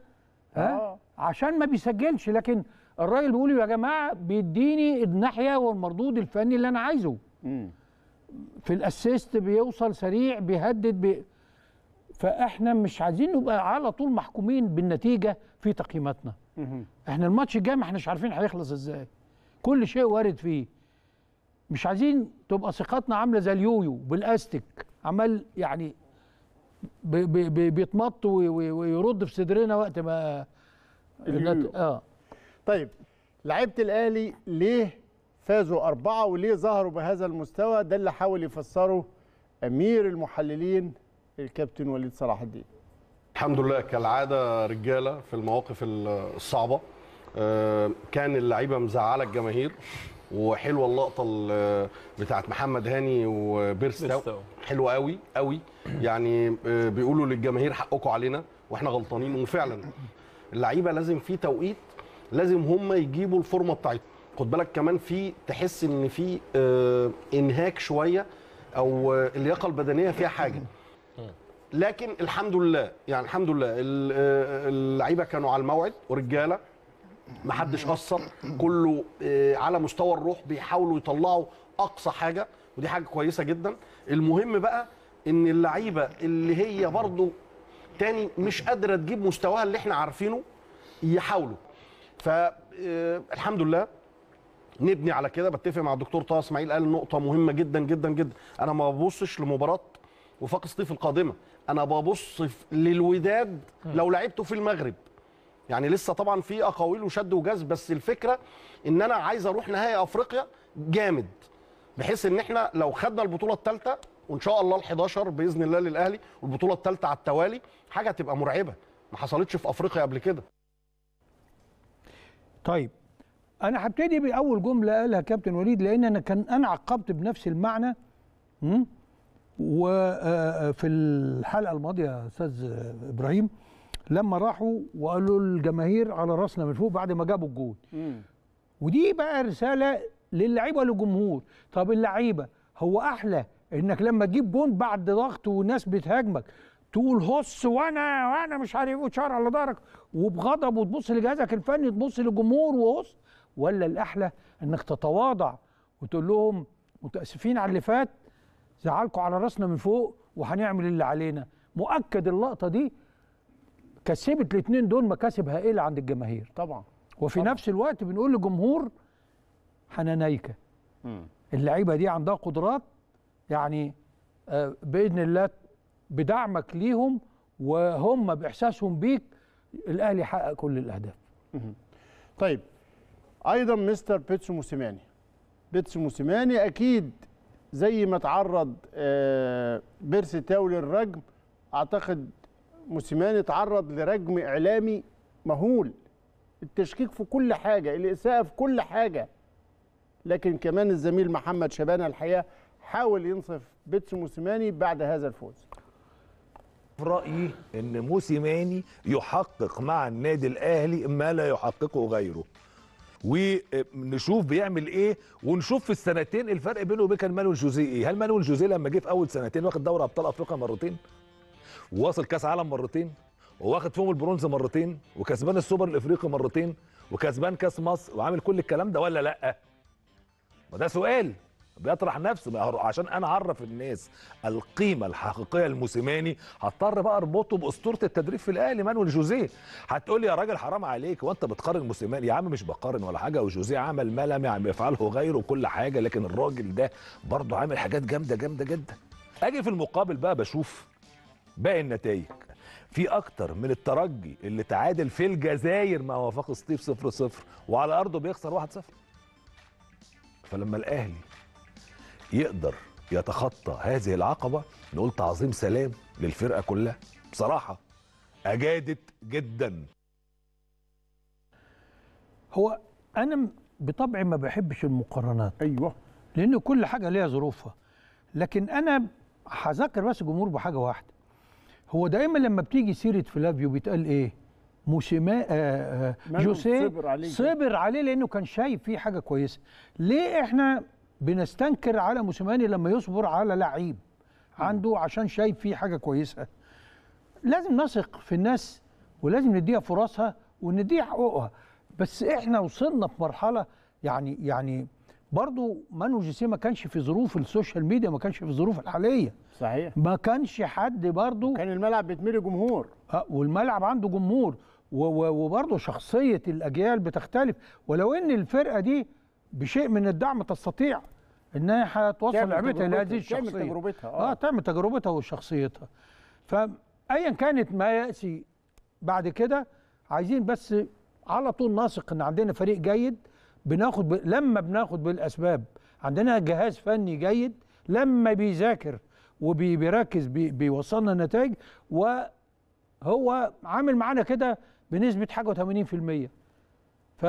ها آه. عشان ما بيسجلش لكن الراجل بيقول يا جماعه بيديني الناحيه والمردود الفني اللي انا عايزه م. في الاسيست بيوصل سريع بيهدد بي فاحنا مش عايزين نبقى على طول محكومين بالنتيجه في تقييماتنا احنا الماتش الجاي ما احناش عارفين هيخلص ازاي كل شيء وارد فيه مش عايزين تبقى ثقتنا عامله زي اليويو بالاستك عمال يعني بي بي بيتمط ويرد في صدرنا وقت ما اليويو اه طيب لعيبه الاهلي ليه فازوا أربعة وليه ظهروا بهذا المستوى ده اللي حاول يفسره أمير المحللين الكابتن وليد صلاح الدين الحمد لله كالعادة رجالة في المواقف الصعبة آه، كان اللعيبة مزعلة الجماهير وحلوه اللقطه بتاعت محمد هاني وبيرستاو حلوه قوي قوي يعني آه، بيقولوا للجماهير حقكم علينا واحنا غلطانين وفعلا اللعيبه لازم في توقيت لازم هم يجيبوا الفورمه بتاعتهم خد بالك كمان في تحس ان في آه، انهاك شويه او اللياقه البدنيه فيها حاجه لكن الحمد لله يعني الحمد لله آه، اللعيبه كانوا على الموعد ورجاله ما حدش قصر كله آه، على مستوى الروح بيحاولوا يطلعوا اقصى حاجه ودي حاجه كويسه جدا المهم بقى ان اللعيبه اللي هي برضو تاني مش قادره تجيب مستواها اللي احنا عارفينه يحاولوا فالحمد آه، لله نبني على كده بتفق مع الدكتور طه اسماعيل قال نقطه مهمه جدا جدا جدا انا ما ببصش لمباراه وفاق سطيف القادمه انا ببص للوداد لو لعبته في المغرب يعني لسه طبعا في اقاويل وشد وجذب بس الفكره ان انا عايز اروح نهائي افريقيا جامد بحيث ان احنا لو خدنا البطوله الثالثه وان شاء الله ال11 باذن الله للاهلي والبطوله الثالثه على التوالي حاجه تبقى مرعبه ما حصلتش في افريقيا قبل كده طيب انا هبتدي باول جمله قالها كابتن وليد لان انا كان انا عقبت بنفس المعنى وفي آه، آه، الحلقه الماضيه يا استاذ ابراهيم لما راحوا وقالوا الجماهير على راسنا من فوق بعد ما جابوا الجول ودي بقى رساله للعيبه للجمهور طب اللعيبه هو احلى انك لما تجيب جون بعد ضغط وناس بتهاجمك تقول هص وانا وانا مش عارف إيه، وشعر على ظهرك وبغضب وتبص لجهازك الفني تبص للجمهور وهص ولا الاحلى انك تتواضع وتقول لهم متاسفين على اللي فات زعلكم على راسنا من فوق وهنعمل اللي علينا مؤكد اللقطه دي كسبت الاثنين دول مكاسب هائله عند الجماهير طبعا وفي طبعا. نفس الوقت بنقول للجمهور حنانيك اللعيبه دي عندها قدرات يعني آه، باذن الله بدعمك ليهم وهم باحساسهم بيك الاهلي حقق كل الاهداف طيب ايضا مستر بيتسو موسيماني بيتسو موسيماني اكيد زي ما تعرض آه، بيرسي تاو للرجم اعتقد موسيماني تعرض لرجم اعلامي مهول التشكيك في كل حاجه الاساءه في كل حاجه لكن كمان الزميل محمد شبانه الحقيقه حاول ينصف بيتسو موسيماني بعد هذا الفوز في رايي ان موسيماني يحقق مع النادي الاهلي ما لا يحققه غيره ونشوف بيعمل ايه ونشوف في السنتين الفرق بينه وبين كان مانويل جوزيه ايه هل مانويل جوزيه لما جه في اول سنتين واخد دوري ابطال افريقيا مرتين وواصل كاس عالم مرتين وواخد فيهم البرونز مرتين وكسبان السوبر الافريقي مرتين وكسبان كاس مصر وعامل كل الكلام ده ولا لا ما ده سؤال بيطرح نفسه عشان انا اعرف الناس القيمه الحقيقيه لموسيماني هضطر بقى اربطه باسطوره التدريب في الاهلي مانويل جوزيه هتقول لي يا راجل حرام عليك وانت بتقارن موسيماني يا عم مش بقارن ولا حاجه وجوزيه عمل ما لم يفعله غيره وكل حاجه لكن الراجل ده برضه عامل حاجات جامده جامده جدا اجي في المقابل بقى بشوف باقي النتائج في اكتر من الترجي اللي تعادل في الجزائر مع وفاق سطيف 0 0 وعلى ارضه بيخسر 1 0 فلما الاهلي يقدر يتخطى هذه العقبه نقول تعظيم سلام للفرقه كلها بصراحه اجادت جدا هو انا بطبعي ما بحبش المقارنات ايوه لان كل حاجه ليها ظروفها لكن انا هذكر بس الجمهور بحاجه واحده هو دايما لما بتيجي سيره فلافيو بيتقال ايه؟ موسيما آه, آه، جوسي صبر عليه صبر عليه لانه كان شايف فيه حاجه كويسه ليه احنا بنستنكر على موسيماني لما يصبر على لعيب عنده عشان شايف فيه حاجه كويسه لازم نثق في الناس ولازم نديها فرصها ونديها حقوقها بس احنا وصلنا في مرحله يعني يعني برضه مانو جيسي ما كانش في ظروف السوشيال ميديا ما كانش في ظروف الحاليه صحيح ما كانش حد برضه كان الملعب بيتملي جمهور اه والملعب عنده جمهور وبرضه شخصيه الاجيال بتختلف ولو ان الفرقه دي بشيء من الدعم تستطيع انها هتوصل لعبتها لهذه الشخصيه تعمل تجربتها اه, آه تعمل تجربتها وشخصيتها فايا كانت ما ياتي بعد كده عايزين بس على طول نثق ان عندنا فريق جيد بناخد ب... لما بناخد بالاسباب عندنا جهاز فني جيد لما بيذاكر وبيركز وبي... بيوصلنا نتائج وهو عامل معانا كده بنسبه حاجه و80% ف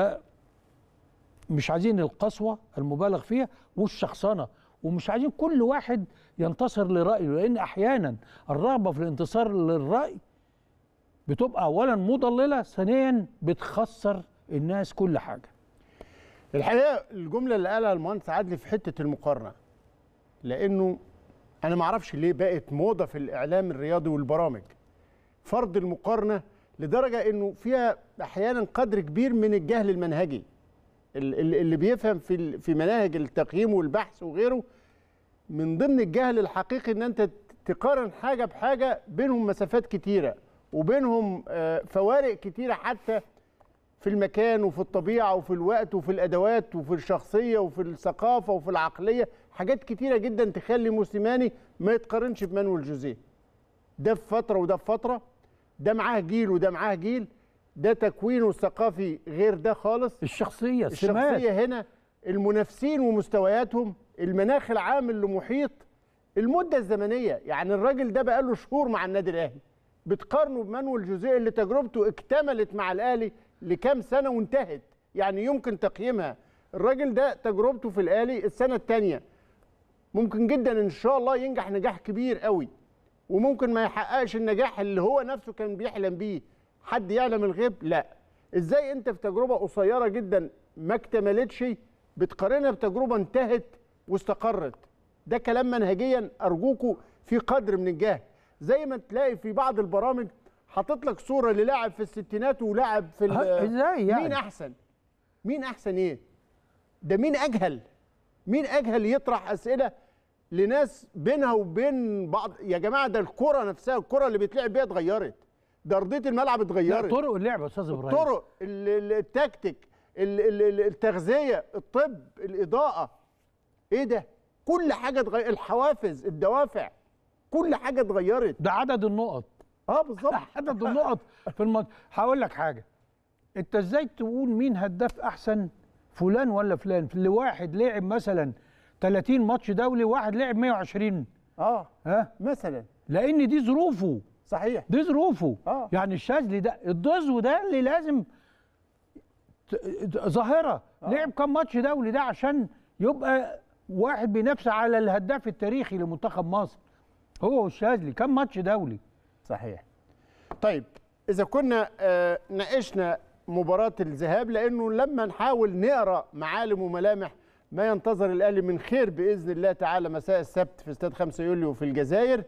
مش عايزين القسوه المبالغ فيها والشخصنه ومش عايزين كل واحد ينتصر لرايه لان احيانا الرغبه في الانتصار للراي بتبقى اولا مضلله ثانيا بتخسر الناس كل حاجه الحقيقه الجمله اللي قالها المهندس عدلي في حته المقارنه لانه انا ما اعرفش ليه بقت موضه في الاعلام الرياضي والبرامج فرض المقارنه لدرجه انه فيها احيانا قدر كبير من الجهل المنهجي اللي بيفهم في في مناهج التقييم والبحث وغيره من ضمن الجهل الحقيقي ان انت تقارن حاجه بحاجه بينهم مسافات كتيره وبينهم آه، فوارق كتيره حتى في المكان وفي الطبيعه وفي الوقت وفي الادوات وفي الشخصيه وفي الثقافه وفي العقليه حاجات كتيره جدا تخلي موسيماني ما يتقارنش بمانويل جوزيه ده في فتره وده في فتره ده معاه جيل وده معاه جيل ده تكوينه الثقافي غير ده خالص الشخصيه الشخصيه سمات. هنا المنافسين ومستوياتهم المناخ العام اللي محيط المده الزمنيه يعني الراجل ده بقاله شهور مع النادي الاهلي بتقارنه بمانويل جوزيه اللي تجربته اكتملت مع الاهلي لكام سنه وانتهت يعني يمكن تقييمها الراجل ده تجربته في الاهلي السنه الثانيه ممكن جدا ان شاء الله ينجح نجاح كبير قوي وممكن ما يحققش النجاح اللي هو نفسه كان بيحلم بيه حد يعلم الغيب لا ازاي انت في تجربه قصيره جدا ما اكتملتش بتقارنها بتجربه انتهت واستقرت ده كلام منهجيا ارجوكوا في قدر من الجهل زي ما تلاقي في بعض البرامج حاطط لك صوره للاعب في الستينات ولاعب في ازاي يعني مين احسن مين احسن ايه ده مين اجهل مين اجهل يطرح اسئله لناس بينها وبين بعض يا جماعه ده الكره نفسها الكره اللي بيتلعب بيها اتغيرت ده ارضيه الملعب اتغيرت طرق اللعب يا استاذ ابراهيم الطرق التكتيك التغذيه الطب الاضاءه ايه ده كل حاجه اتغيرت الحوافز الدوافع كل حاجه اتغيرت ده عدد النقط اه بالظبط عدد النقط في الماتش هقول لك حاجه انت ازاي تقول مين هداف احسن فلان ولا فلان اللي واحد لعب مثلا 30 ماتش دولي واحد لعب 120 اه ها مثلا لان دي ظروفه صحيح دي ظروفه آه. يعني الشاذلي ده الدزو ده اللي لازم ظاهره آه. لعب كم ماتش دولي ده عشان يبقى واحد بينافس على الهداف التاريخي لمنتخب مصر هو والشاذلي كم ماتش دولي صحيح طيب اذا كنا آه، ناقشنا مباراه الذهاب لانه لما نحاول نقرا معالم وملامح ما ينتظر الاهلي من خير باذن الله تعالى مساء السبت في استاد 5 يوليو في الجزائر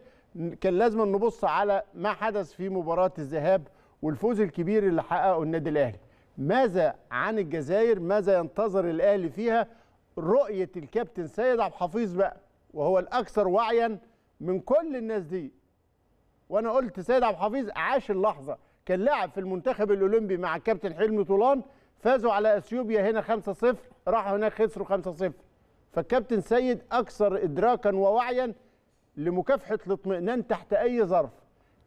كان لازم نبص على ما حدث في مباراه الذهاب والفوز الكبير اللي حققه النادي الاهلي ماذا عن الجزائر ماذا ينتظر الاهلي فيها رؤيه الكابتن سيد عبد الحفيظ بقى وهو الاكثر وعيا من كل الناس دي وانا قلت سيد عبد الحفيظ عاش اللحظه كان لاعب في المنتخب الاولمبي مع الكابتن حلمي طولان فازوا على اثيوبيا هنا 5-0 راحوا هناك خسروا 5-0 فالكابتن سيد اكثر ادراكا ووعيا لمكافحه الاطمئنان تحت اي ظرف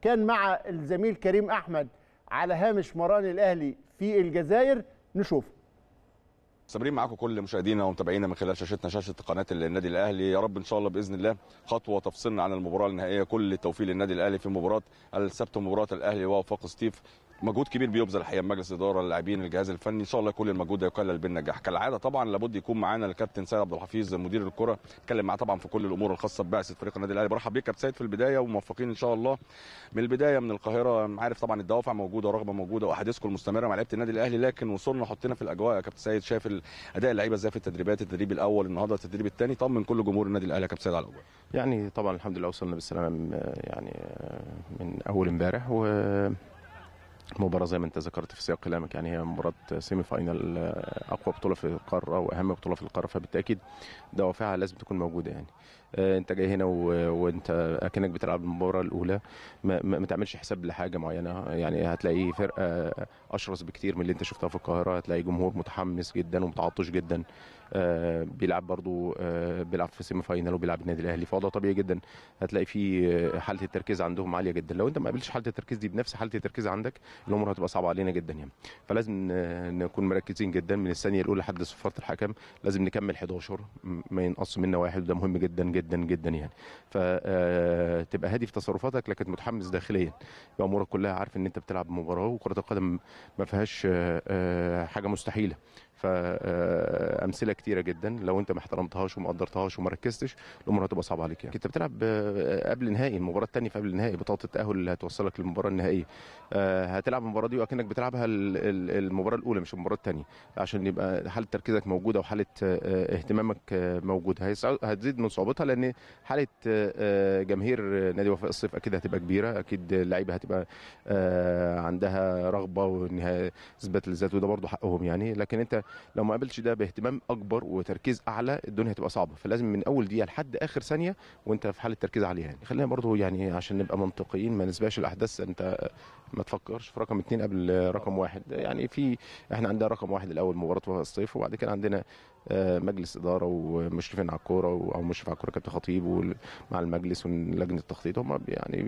كان مع الزميل كريم احمد على هامش مران الاهلي في الجزائر نشوفه مستمرين معاكم كل مشاهدينا ومتابعينا من خلال شاشتنا شاشه قناه النادي الاهلي يا رب ان شاء الله باذن الله خطوه تفصلنا عن المباراه النهائيه كل التوفيق للنادي الاهلي في مباراه السبت مباراه الاهلي وفاق سطيف مجهود كبير بيبذل الحقيقه من مجلس الاداره اللاعبين الجهاز الفني ان شاء الله كل المجهود ده يكلل بالنجاح كالعاده طبعا لابد يكون معانا الكابتن سيد عبد الحفيظ مدير الكره اتكلم معاه طبعا في كل الامور الخاصه ببعثه فريق النادي الاهلي برحب بيك كابتن سيد في البدايه وموفقين ان شاء الله من البدايه من القاهره عارف طبعا الدوافع موجوده ورغبه موجوده واحاديثكم المستمره مع لعيبه النادي الاهلي لكن وصلنا حطينا في الاجواء يا كابتن سيد شايف اداء اللعيبه ازاي في التدريبات التدريب الاول النهارده التدريب الثاني طمن كل جمهور النادي الاهلي يا كابتن سيد على الاجواء يعني طبعا الحمد لله وصلنا بالسلامه آه، يعني آه، من اول امبارح و المباراة زي ما انت ذكرت في سياق كلامك يعني هي مباراة سيمي فاينل آه، اقوى بطولة في القارة واهم بطولة في القارة فبالتاكيد دوافعها لازم تكون موجودة يعني آه، انت جاي هنا وانت اكنك بتلعب المباراه الاولى ما, ما تعملش حساب لحاجه معينه يعني هتلاقي فرقه اشرس بكتير من اللي انت شفتها في القاهره هتلاقي جمهور متحمس جدا ومتعطش جدا آه بيلعب برضو آه بيلعب في سيمي فاينال وبيلعب النادي الاهلي فوضع طبيعي جدا هتلاقي في آه، حاله التركيز عندهم عاليه جدا لو انت ما قابلتش حاله التركيز دي بنفس حاله التركيز عندك الامور هتبقى صعبه علينا جدا يعني فلازم نكون مركزين جدا من الثانيه الاولى لحد صفاره الحكم لازم نكمل 11 ما ينقص منا واحد وده مهم جدا جدا جدا يعني فتبقى آه، هادي في تصرفاتك لكن متحمس داخليا يبقى امورك كلها عارف ان انت بتلعب مباراه وكره القدم ما فيهاش آه، آه، حاجه مستحيله فامثله كتيره جدا لو انت ما احترمتهاش وما قدرتهاش وما ركزتش الامور هتبقى صعبه عليك يعني. انت بتلعب قبل نهائي المباراه الثانيه في قبل النهائي بطاقه التاهل اللي هتوصلك للمباراه النهائيه آه، هتلعب المباراه دي واكنك بتلعبها المباراه الاولى مش المباراه الثانيه عشان يبقى حاله تركيزك موجوده وحاله آه، اهتمامك آه، موجوده هتزيد من صعوبتها لان حاله جماهير نادي وفاء الصيف اكيد هتبقى كبيره اكيد اللعيبه هتبقى عندها رغبه وانها اثبات للذات وده برضه حقهم يعني لكن انت لو ما قابلتش ده باهتمام اكبر وتركيز اعلى الدنيا هتبقى صعبه فلازم من اول دقيقه لحد اخر ثانيه وانت في حاله تركيز عاليه يعني خلينا برضه يعني عشان نبقى منطقيين ما نسبقش الاحداث انت ما تفكرش في رقم اثنين قبل رقم واحد يعني في احنا عندنا رقم واحد الاول مباراه الصيف وبعد كده عندنا آه، مجلس اداره ومشرفين على الكوره او مشرف على الكوره كابتن خطيب مع المجلس ولجنه التخطيط هم يعني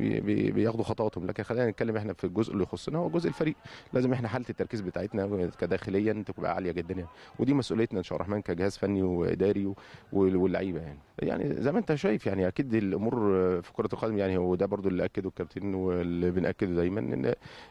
بياخدوا خطواتهم لكن خلينا نتكلم احنا في الجزء اللي يخصنا هو جزء الفريق لازم احنا حاله التركيز بتاعتنا كداخليا تبقى عاليه جدا يعني ودي مسؤوليتنا ان شاء الله الرحمن كجهاز فني واداري واللعيبه يعني يعني زي ما انت شايف يعني اكيد الامور في كره القدم يعني هو ده برضو اللي اكده الكابتن واللي بناكده دايما ان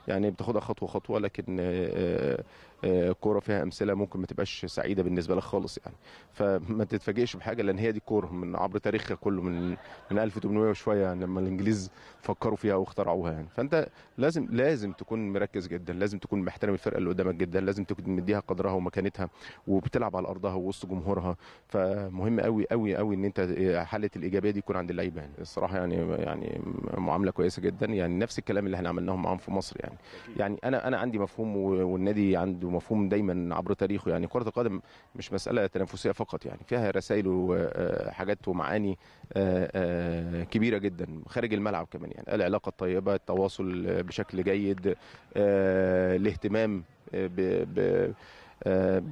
يعني بتاخدها خطوه خطوه لكن آه، آه، آه، كوره فيها امثله ممكن ما تبقاش سعيده بالنسبه لك خالص يعني فما تتفاجئش بحاجه لان هي دي الكوره من عبر تاريخها كله من من 1800 وشويه يعني لما الانجليز فكروا فيها واخترعوها يعني فانت لازم لازم تكون مركز جدا لازم تكون محترم الفرقه اللي قدامك جدا لازم تكون مديها قدرها ومكانتها وبتلعب على ارضها ووسط جمهورها فمهم قوي قوي قوي ان انت آه، حاله الايجابيه دي تكون عند اللعيبه يعني الصراحه يعني يعني معامله كويسه جدا يعني نفس الكلام اللي احنا عملناه معاهم في مصر يعني يعني انا انا عندي مفهوم والنادي عنده ومفهوم دايما عبر تاريخه يعني كره القدم مش مساله تنافسيه فقط يعني فيها رسائل وحاجات آه، آه، ومعاني آه، كبيره جدا خارج الملعب كمان يعني العلاقه الطيبه التواصل بشكل جيد الاهتمام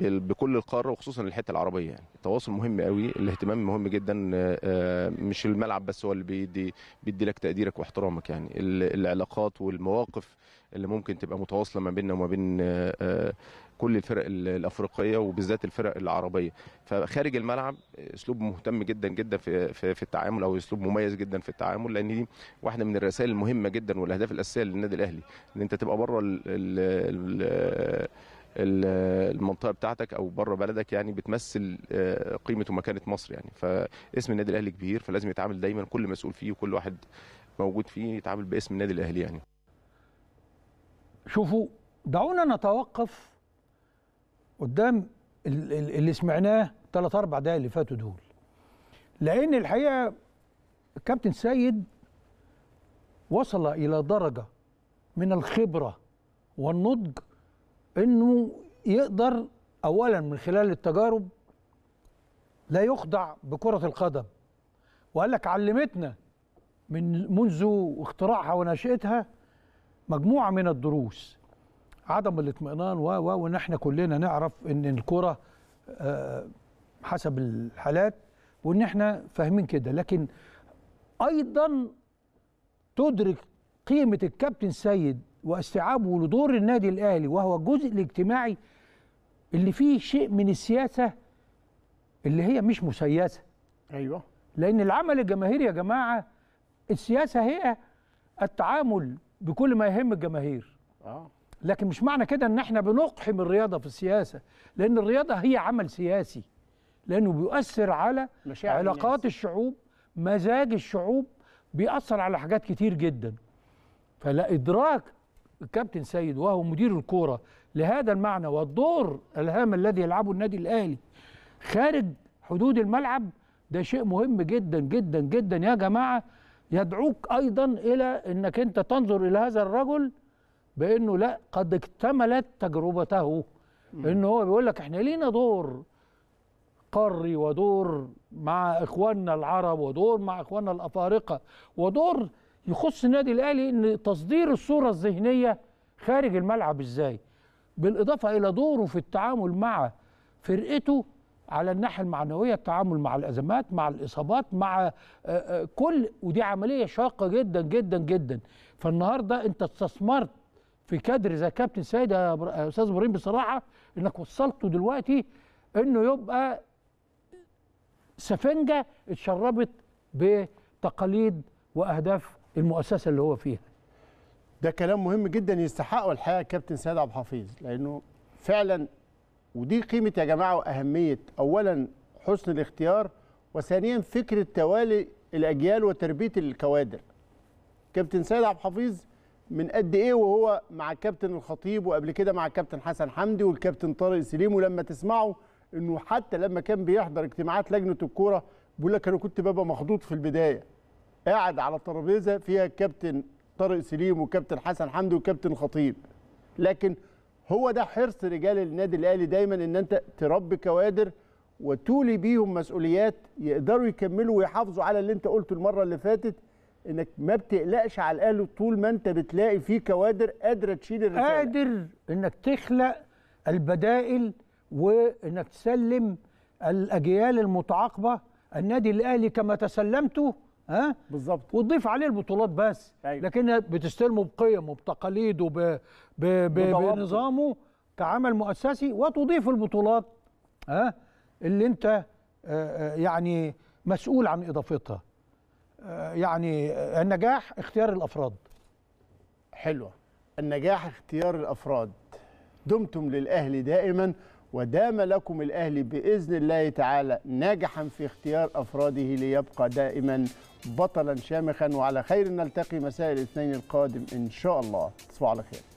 بكل القاره وخصوصا الحته العربيه يعني التواصل مهم قوي الاهتمام مهم جدا مش الملعب بس هو اللي بيدي بيدي لك تقديرك واحترامك يعني العلاقات والمواقف اللي ممكن تبقى متواصله ما بيننا وما بين آه، آه، كل الفرق الافريقيه وبالذات الفرق العربيه فخارج الملعب اسلوب مهتم جدا جدا في في التعامل او اسلوب مميز جدا في التعامل لان دي واحده من الرسائل المهمه جدا والاهداف الاساسيه للنادي الاهلي ان انت تبقى بره ال المنطقه بتاعتك او بره بلدك يعني بتمثل آه، قيمه ومكانه مصر يعني فاسم النادي الاهلي كبير فلازم يتعامل دايما كل مسؤول فيه وكل واحد موجود فيه يتعامل باسم النادي الاهلي يعني شوفوا دعونا نتوقف قدام اللي سمعناه ثلاث اربع دقايق اللي فاتوا دول لان الحقيقه الكابتن سيد وصل الى درجه من الخبره والنضج انه يقدر اولا من خلال التجارب لا يخدع بكره القدم وقال لك علمتنا من منذ اختراعها ونشاتها مجموعه من الدروس عدم الاطمئنان و و وان احنا كلنا نعرف ان الكره آه، حسب الحالات وان احنا فاهمين كده لكن ايضا تدرك قيمه الكابتن سيد واستيعابه لدور النادي الاهلي وهو الجزء الاجتماعي اللي فيه شيء من السياسه اللي هي مش مسيسه ايوه لان العمل الجماهيري يا جماعه السياسه هي التعامل بكل ما يهم الجماهير اه لكن مش معنى كده ان احنا بنقحم الرياضه في السياسه لان الرياضه هي عمل سياسي لانه بيؤثر على علاقات الناس. الشعوب مزاج الشعوب بيأثر على حاجات كتير جدا فلا إدراك الكابتن سيد وهو مدير الكورة لهذا المعنى والدور الهام الذي يلعبه النادي الأهلي خارج حدود الملعب ده شيء مهم جدا جدا جدا يا جماعة يدعوك ايضا الى انك انت تنظر الى هذا الرجل بانه لا قد اكتملت تجربته ان هو بيقول لك احنا لينا دور قاري ودور مع اخواننا العرب ودور مع اخواننا الافارقه ودور يخص النادي الاهلي ان تصدير الصوره الذهنيه خارج الملعب ازاي بالاضافه الى دوره في التعامل مع فرقته على الناحيه المعنويه التعامل مع الازمات مع الاصابات مع آه، آه، كل ودي عمليه شاقه جدا جدا جدا فالنهارده انت استثمرت في كادر زي كابتن سيد يا استاذ ابراهيم بصراحه انك وصلته دلوقتي انه يبقى سفنجه اتشربت بتقاليد واهداف المؤسسه اللي هو فيها. ده كلام مهم جدا يستحقه الحقيقه كابتن سيد عبد الحفيظ لانه فعلا ودي قيمه يا جماعه واهميه اولا حسن الاختيار وثانيا فكره توالي الاجيال وتربيه الكوادر كابتن سيد عبد الحفيظ من قد ايه وهو مع الكابتن الخطيب وقبل كده مع الكابتن حسن حمدي والكابتن طارق سليم ولما تسمعوا انه حتى لما كان بيحضر اجتماعات لجنه الكوره بيقول لك انا كنت بابا مخضوض في البدايه قاعد على الترابيزة فيها الكابتن طارق سليم والكابتن حسن حمدي والكابتن الخطيب لكن هو ده حرص رجال النادي الاهلي دايما ان انت تربي كوادر وتولي بيهم مسؤوليات يقدروا يكملوا ويحافظوا على اللي انت قلته المره اللي فاتت انك ما بتقلقش على الاهلي طول ما انت بتلاقي فيه كوادر قادره تشيل الرساله قادر انك تخلق البدائل وانك تسلم الاجيال المتعاقبه النادي الاهلي كما تسلمته ها بالظبط وتضيف عليه البطولات بس أيوة. لكن بتستلمه بقيمه بتقاليده ب... ب... ب... بنظامه كعمل مؤسسي وتضيف البطولات ها اللي انت آه، آه، يعني مسؤول عن اضافتها آه، يعني النجاح اختيار الافراد حلوه النجاح اختيار الافراد دمتم للاهلي دائما ودام لكم الأهلي بإذن الله تعالى ناجحا في اختيار أفراده ليبقى دائما بطلا شامخا وعلى خير نلتقي مساء الاثنين القادم إن شاء الله تصبحوا على خير